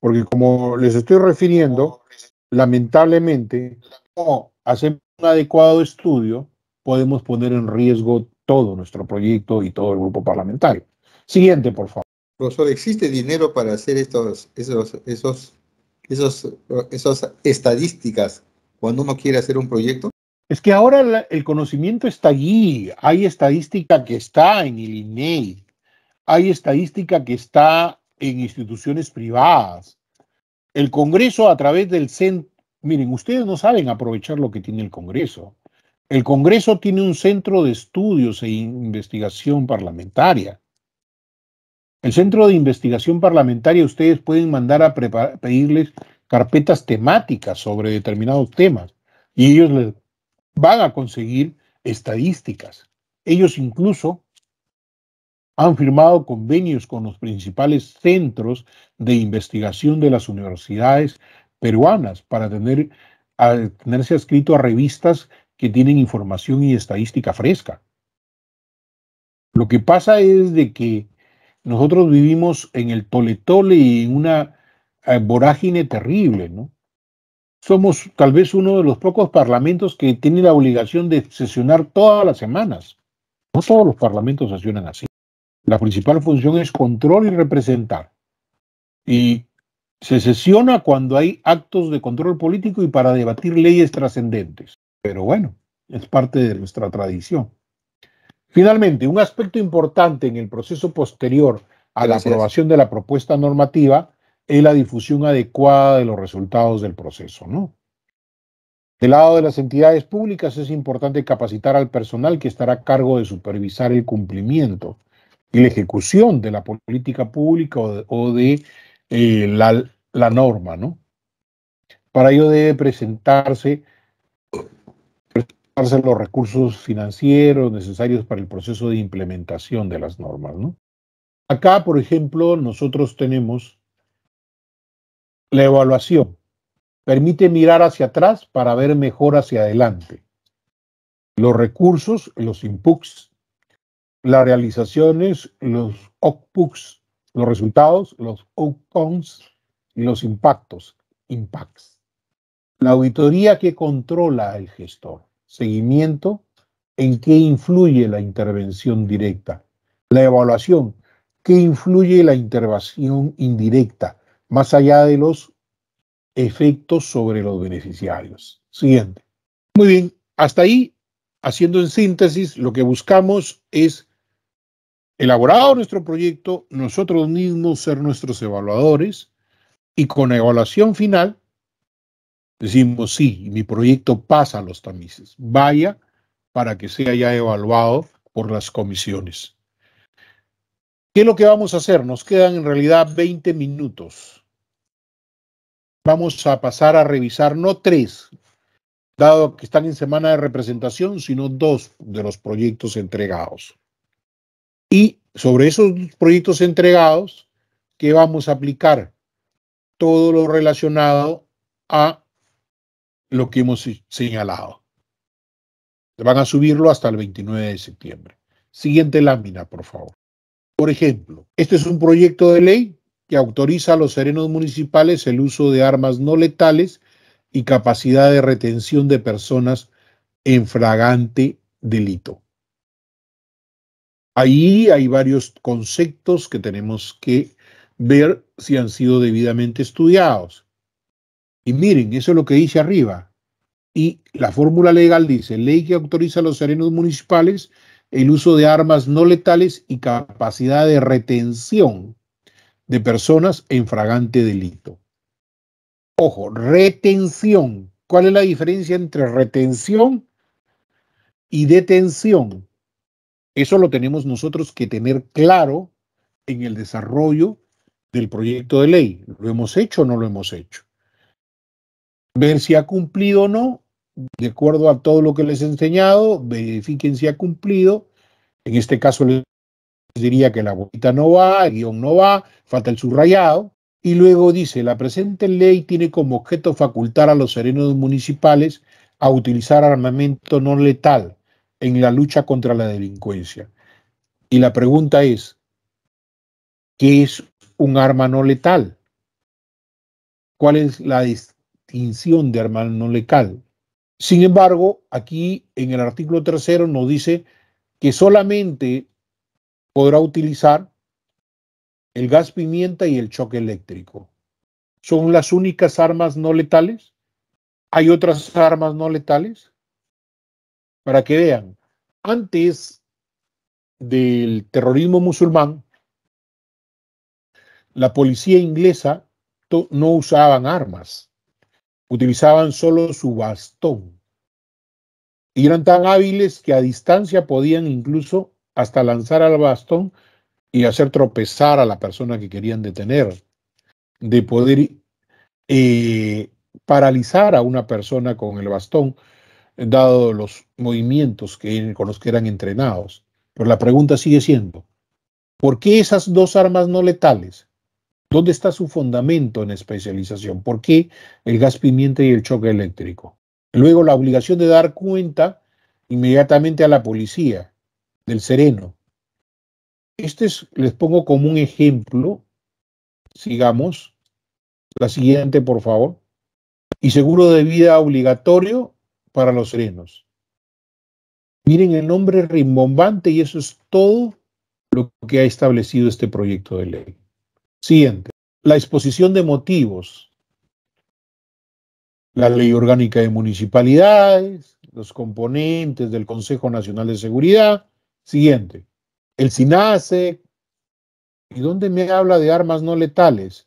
Porque como les estoy refiriendo, lamentablemente, no hacemos un adecuado estudio, podemos poner en riesgo todo nuestro proyecto y todo el grupo parlamentario. Siguiente, por favor. Profesor, ¿existe dinero para hacer estos, esos, esos, esos, esas estadísticas cuando uno quiere hacer un proyecto? Es que ahora el conocimiento está allí. Hay estadística que está en el INEI. E Hay estadística que está en instituciones privadas. El Congreso a través del centro... Miren, ustedes no saben aprovechar lo que tiene el Congreso. El Congreso tiene un centro de estudios e investigación parlamentaria. El centro de investigación parlamentaria ustedes pueden mandar a pedirles carpetas temáticas sobre determinados temas y ellos les van a conseguir estadísticas. Ellos incluso han firmado convenios con los principales centros de investigación de las universidades peruanas para tener, tenerse adscrito a revistas que tienen información y estadística fresca. Lo que pasa es de que nosotros vivimos en el Toletole y en una eh, vorágine terrible, ¿no? somos tal vez uno de los pocos parlamentos que tiene la obligación de sesionar todas las semanas. No todos los parlamentos sesionan así. La principal función es control y representar. Y se sesiona cuando hay actos de control político y para debatir leyes trascendentes. Pero bueno, es parte de nuestra tradición. Finalmente, un aspecto importante en el proceso posterior a la aprobación de la propuesta normativa es la difusión adecuada de los resultados del proceso, ¿no? Del lado de las entidades públicas es importante capacitar al personal que estará a cargo de supervisar el cumplimiento y la ejecución de la política pública o de, eh, la, norma, ¿no? Para ello debe presentarse, presentarse los recursos financieros necesarios para el proceso de implementación de las normas, ¿no? Acá, por ejemplo, nosotros tenemos la evaluación permite mirar hacia atrás para ver mejor hacia adelante. Los recursos, los inputs, las realizaciones, los outputs, los resultados, los outcomes y los impactos, impacts. La auditoría que controla el gestor, seguimiento, en qué influye la intervención directa. La evaluación, qué influye la intervención indirecta más allá de los efectos sobre los beneficiarios. Siguiente. Muy bien, hasta ahí, haciendo en síntesis, lo que buscamos es, elaborado nuestro proyecto, nosotros mismos ser nuestros evaluadores y con evaluación final decimos, sí, mi proyecto pasa a los tamices, vaya para que sea ya evaluado por las comisiones. ¿Qué es lo que vamos a hacer? Nos quedan en realidad 20 minutos vamos a pasar a revisar no tres, dado que están en semana de representación, sino dos de los proyectos entregados. Y sobre esos proyectos entregados, ¿qué vamos a aplicar? Todo lo relacionado a lo que hemos señalado. Van a subirlo hasta el 29 de septiembre. Siguiente lámina, por favor. Por ejemplo, este es un proyecto de ley que autoriza a los serenos municipales el uso de armas no letales y capacidad de retención de personas en fragante delito. Ahí hay varios conceptos que tenemos que ver si han sido debidamente estudiados. Y miren, eso es lo que dice arriba. Y la fórmula legal dice, ley que autoriza a los serenos municipales el uso de armas no letales y capacidad de retención de personas en fragante delito. Ojo, retención. ¿Cuál es la diferencia entre retención y detención? Eso lo tenemos nosotros que tener claro en el desarrollo del proyecto de ley. ¿Lo hemos hecho o no lo hemos hecho? Ver si ha cumplido o no, de acuerdo a todo lo que les he enseñado, verifiquen si ha cumplido. En este caso diría que la boquita no va, el guión no va, falta el subrayado. Y luego dice, la presente ley tiene como objeto facultar a los serenos municipales a utilizar armamento no letal en la lucha contra la delincuencia. Y la pregunta es, ¿qué es un arma no letal? ¿Cuál es la distinción de arma no letal? Sin embargo, aquí en el artículo tercero nos dice que solamente podrá utilizar el gas pimienta y el choque eléctrico. ¿Son las únicas armas no letales? ¿Hay otras armas no letales? Para que vean, antes del terrorismo musulmán, la policía inglesa no usaban armas, utilizaban solo su bastón. Y eran tan hábiles que a distancia podían incluso hasta lanzar al bastón y hacer tropezar a la persona que querían detener, de poder eh, paralizar a una persona con el bastón, dado los movimientos que, con los que eran entrenados. Pero la pregunta sigue siendo, ¿por qué esas dos armas no letales? ¿Dónde está su fundamento en especialización? ¿Por qué el gas pimienta y el choque eléctrico? Luego la obligación de dar cuenta inmediatamente a la policía, del sereno. Este les pongo como un ejemplo. Sigamos. La siguiente, por favor. Y seguro de vida obligatorio para los serenos. Miren el nombre rimbombante y eso es todo lo que ha establecido este proyecto de ley. Siguiente. La exposición de motivos. La ley orgánica de municipalidades, los componentes del Consejo Nacional de Seguridad, Siguiente. El SINASE. ¿Y dónde me habla de armas no letales?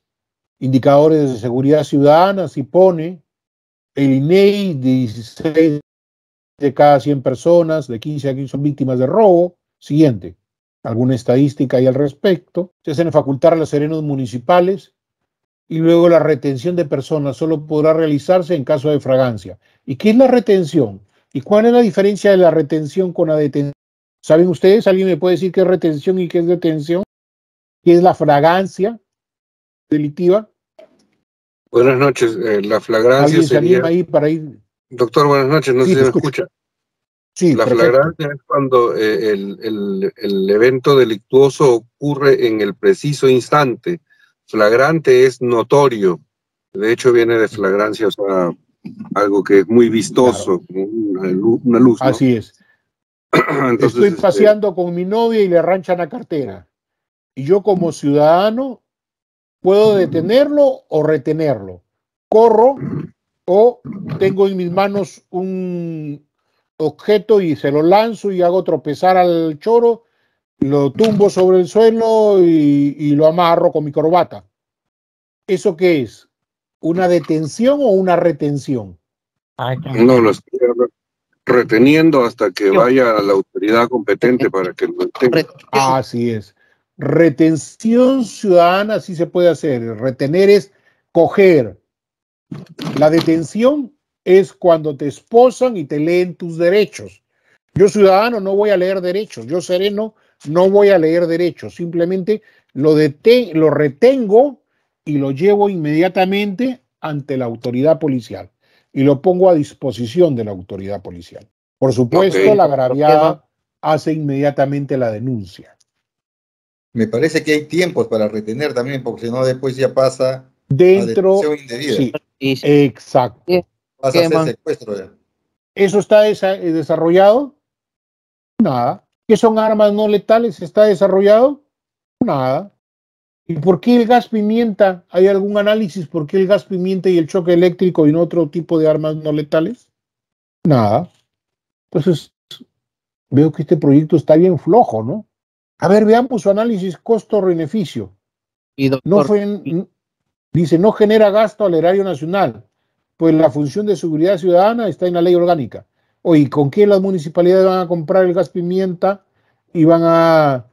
Indicadores de seguridad ciudadana, si pone. El INEI, 16 e de cada 100 personas, de 15 a 15 son víctimas de robo. Siguiente. Alguna estadística ahí al respecto. Se hacen facultar a los serenos municipales y luego la retención de personas solo podrá realizarse en caso de fragancia. ¿Y qué es la retención? ¿Y cuál es la diferencia de la retención con la detención? ¿Saben ustedes? ¿Alguien me puede decir qué es retención y qué es detención? ¿Qué es la fragancia delictiva? Buenas noches. Eh, la flagrancia ¿Alguien ahí para Doctor, buenas noches. No se me escucha. Sí, la flagrancia es cuando eh, el, evento delictuoso ocurre en el preciso instante. Flagrante es notorio. De hecho, viene de flagrancia, o sea, algo que es muy vistoso, una, luz. Así es. Estoy este, paseando con mi novia y le arranchan la cartera. Y yo como ciudadano puedo detenerlo o retenerlo. Corro o tengo en mis manos un objeto y se lo lanzo y hago tropezar al choro, lo tumbo sobre el suelo y, lo amarro con mi corbata. ¿Eso qué es? ¿Una detención o una retención? No, no, reteniendo hasta que vaya a la autoridad competente para que lo detenga. Ah, así es. Retención ciudadana sí se puede hacer. Retener es coger. La detención es cuando te esposan y te leen tus derechos. Yo ciudadano no voy a leer derechos. Yo sereno no voy a leer derechos. Simplemente lo, lo retengo y lo llevo inmediatamente ante la autoridad policial y lo pongo a disposición de la autoridad policial. Por supuesto, la agraviada hace inmediatamente la denuncia. Me parece que hay tiempos para retener también, porque si no después ya pasa dentro exacto. a secuestro ya. ¿Eso está eh, desarrollado? Nada. ¿Qué son armas no letales? ¿Está desarrollado? Nada. ¿Y por qué el gas pimienta? ¿Hay algún análisis por qué el gas pimienta y el choque eléctrico y no otro tipo de armas no letales? Nada. Entonces, veo que este proyecto está bien flojo, ¿no? A ver, veamos su análisis costo-beneficio. dice, no genera gasto al erario nacional, pues la función de seguridad ciudadana está en la ley orgánica. Oye, ¿con qué las municipalidades van a comprar el gas pimienta y van a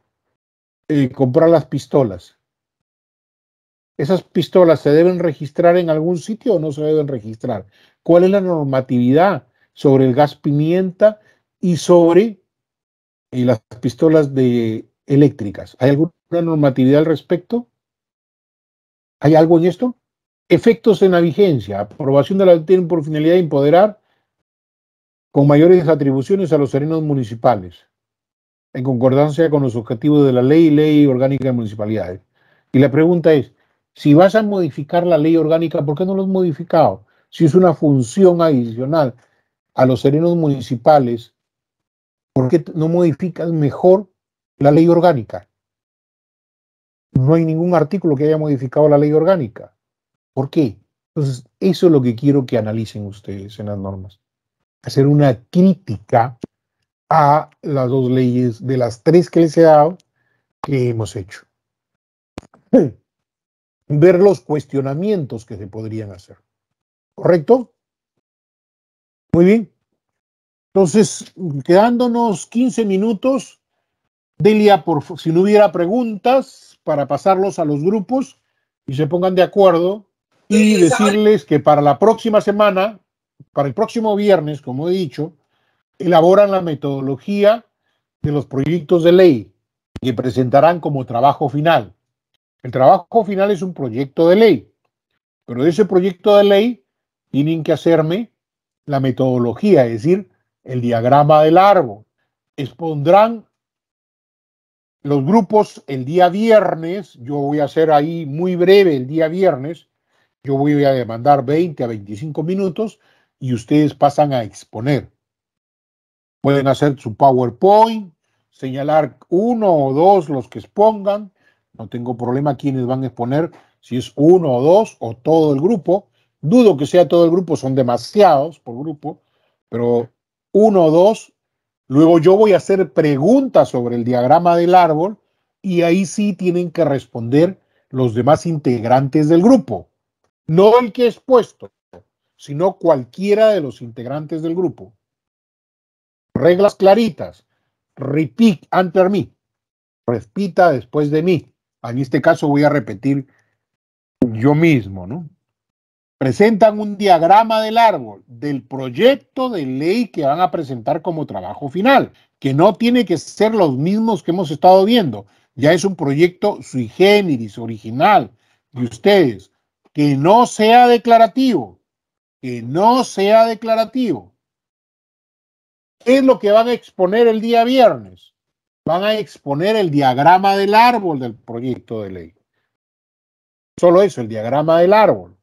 eh, comprar las pistolas? ¿Esas pistolas se deben registrar en algún sitio o no se deben registrar? ¿Cuál es la normatividad sobre el gas pimienta y sobre eh, las pistolas de eléctricas? ¿Hay alguna normatividad al respecto? ¿Hay algo en esto? Efectos en la vigencia. Aprobación de la ley por finalidad de empoderar con mayores atribuciones a los serenos municipales, en concordancia con los objetivos de la ley, y ley orgánica de municipalidades. Y la pregunta es, si vas a modificar la ley orgánica, ¿por qué no lo has modificado? Si es una función adicional a los serenos municipales, ¿por qué no modificas mejor la ley orgánica? No hay ningún artículo que haya modificado la ley orgánica. ¿Por qué? Entonces, eso es lo que quiero que analicen ustedes en las normas. Hacer una crítica a las dos leyes de las tres que les he dado que hemos hecho. ver los cuestionamientos que se podrían hacer. ¿Correcto? Muy bien. Entonces, quedándonos 15 minutos, Delia, por si no hubiera preguntas, para pasarlos a los grupos y se pongan de acuerdo y decirles que para la próxima semana, para el próximo viernes, como he dicho, elaboran la metodología de los proyectos de ley que presentarán como trabajo final. El trabajo final es un proyecto de ley, pero de ese proyecto de ley tienen que hacerme la metodología, es decir, el diagrama del árbol. Expondrán los grupos el día viernes, yo voy a hacer ahí muy breve el día viernes, yo voy a demandar 20 a 25 minutos y ustedes pasan a exponer. Pueden hacer su PowerPoint, señalar uno o dos los que expongan, no tengo problema quienes van a exponer, si es uno o dos o todo el grupo. Dudo que sea todo el grupo, son demasiados por grupo, pero uno o dos. Luego yo voy a hacer preguntas sobre el diagrama del árbol y ahí sí tienen que responder los demás integrantes del grupo. No el que es puesto, sino cualquiera de los integrantes del grupo. Reglas claritas. Repeat after me. Repita después de mí en este caso voy a repetir yo mismo, ¿no? Presentan un diagrama del árbol, del proyecto de ley que van a presentar como trabajo final, que no tiene que ser los mismos que hemos estado viendo. Ya es un proyecto sui generis, original, de ustedes. Que no sea declarativo, que no sea declarativo. es lo que van a exponer el día viernes? van a exponer el diagrama del árbol del proyecto de ley. Solo eso, el diagrama del árbol.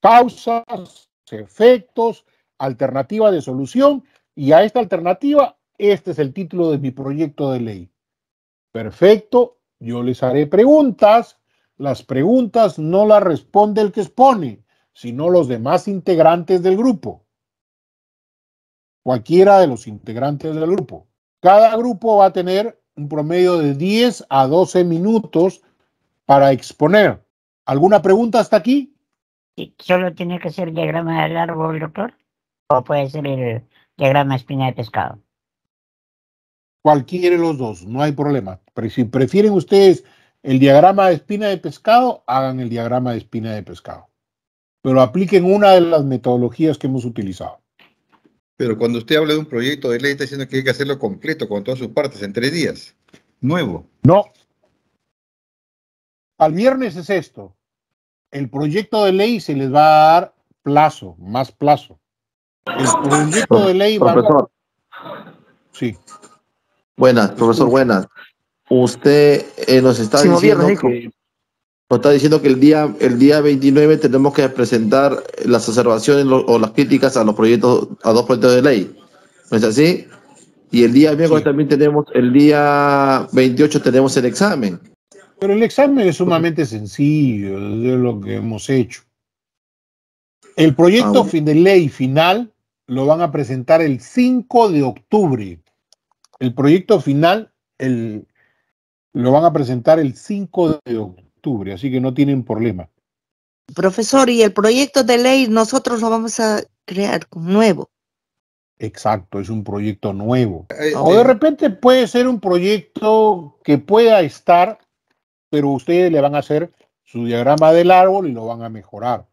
Causas, efectos, alternativa de solución y a esta alternativa, este es el título de mi proyecto de ley. Perfecto, yo les haré preguntas. Las preguntas no las responde el que expone, sino los demás integrantes del grupo. Cualquiera de los integrantes del grupo. Cada grupo va a tener un promedio de 10 a 12 minutos para exponer. ¿Alguna pregunta hasta aquí? ¿Solo tiene que ser diagrama de árbol, doctor? ¿O puede ser el diagrama espina de pescado? Cualquiera de los dos, no hay problema. Pero si prefieren ustedes el diagrama de espina de pescado, hagan el diagrama de espina de pescado. Pero apliquen una de las metodologías que hemos utilizado. Pero cuando usted habla de un proyecto de ley, está diciendo que hay que hacerlo completo, con todas sus partes, en tres días. Nuevo. No. Al viernes es esto. El proyecto de ley se les va a dar plazo, más plazo. El proyecto de ley va Sí. Buenas, profesor, buenas. Usted eh, nos está diciendo nos está diciendo que el día, el día 29 tenemos que presentar las observaciones o las críticas a los proyectos, a dos proyectos de ley. ¿No es así? Y el día miércoles también tenemos, el día 28 tenemos el examen. Pero el examen es sumamente sencillo, de lo que hemos hecho. El proyecto ah, de ley final lo van a presentar el 5 de octubre. El proyecto final el, lo van a presentar el 5 de octubre así que no tienen problema. Profesor, y el proyecto de ley nosotros lo vamos a crear nuevo. Exacto, es un proyecto nuevo. Eh, eh, o de repente puede ser un proyecto que pueda estar, pero ustedes le van a hacer su diagrama del árbol y lo van a mejorar.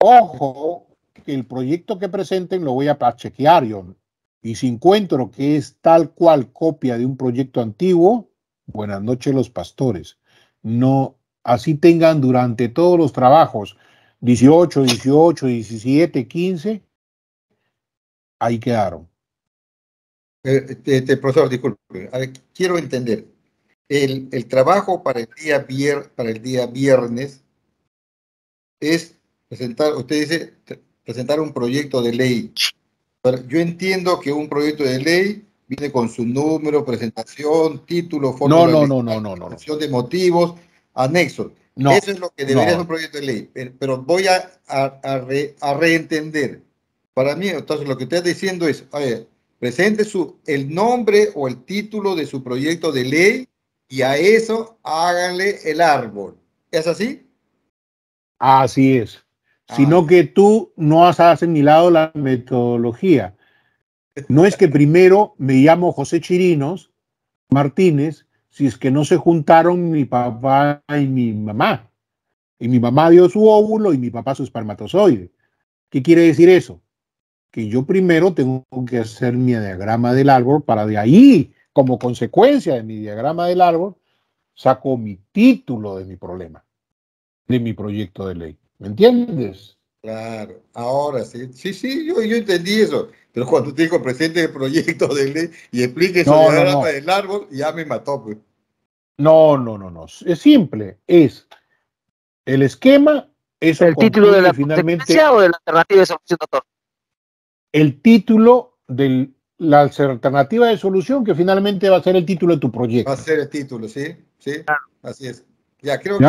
Ojo, que el proyecto que presenten lo voy a chequear yo. Y si encuentro que es tal cual copia de un proyecto antiguo, buenas noches los pastores no, así tengan durante todos los trabajos 18, 18, 17, 15, ahí quedaron. Eh, eh, eh, profesor, disculpe, quiero entender. El, trabajo para para el día viernes es presentar, usted dice, presentar un proyecto de ley. Yo entiendo que un proyecto de ley viene con su número, presentación, título, forma no, de motivos, anexo. Eso es lo que debería ser un proyecto de ley. Pero, voy a, a, reentender. Para mí, entonces, lo que está diciendo es, presente su, el nombre o el título de su proyecto de ley y a eso háganle el árbol. ¿Es así? Así es. Sino ah. que tú no has asimilado la metodología no es que primero me llamo José Chirinos Martínez, si es que no se juntaron mi papá y mi mamá. Y mi mamá dio su óvulo y mi papá su espermatozoide. ¿Qué quiere decir eso? Que yo primero tengo que hacer mi diagrama del árbol para de ahí, como consecuencia de mi diagrama del árbol, saco mi título de mi problema, de mi proyecto de ley. ¿Me entiendes? Claro, ahora sí. Sí, sí, yo, yo entendí eso. Pero cuando te dijo presente el proyecto de ley y explique eso árbol, ya me mató. Pues. No, no, no, no. Es simple. Es el esquema. es ¿El título de la alternativa de solución, doctor? El título de la alternativa de solución que finalmente va a ser el título de tu proyecto. Va a ser el título, sí, sí. Así es. Ya creo que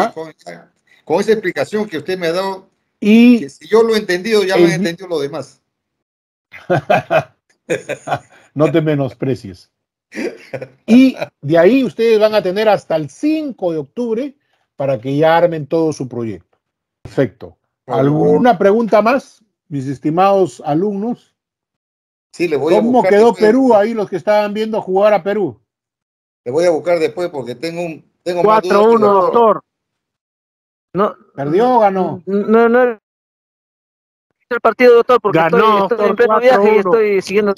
con esa explicación que usted me ha dado, y si yo lo he entendido, ya lo han entendido lo demás. no te menosprecies. Y de ahí ustedes van a tener hasta el 5 de octubre para que ya armen todo su proyecto. Perfecto. ¿Alguna pregunta más, mis estimados alumnos? voy ¿Cómo quedó Perú ahí los que estaban viendo jugar a Perú? Le voy a buscar después porque tengo un... 4-1, doctor. ¿Perdió o ganó? No, no. El partido, doctor, porque estoy, en pleno viaje y estoy siguiendo.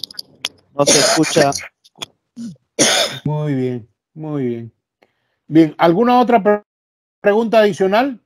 No se escucha. Muy bien, muy bien. Bien, ¿alguna otra pregunta adicional?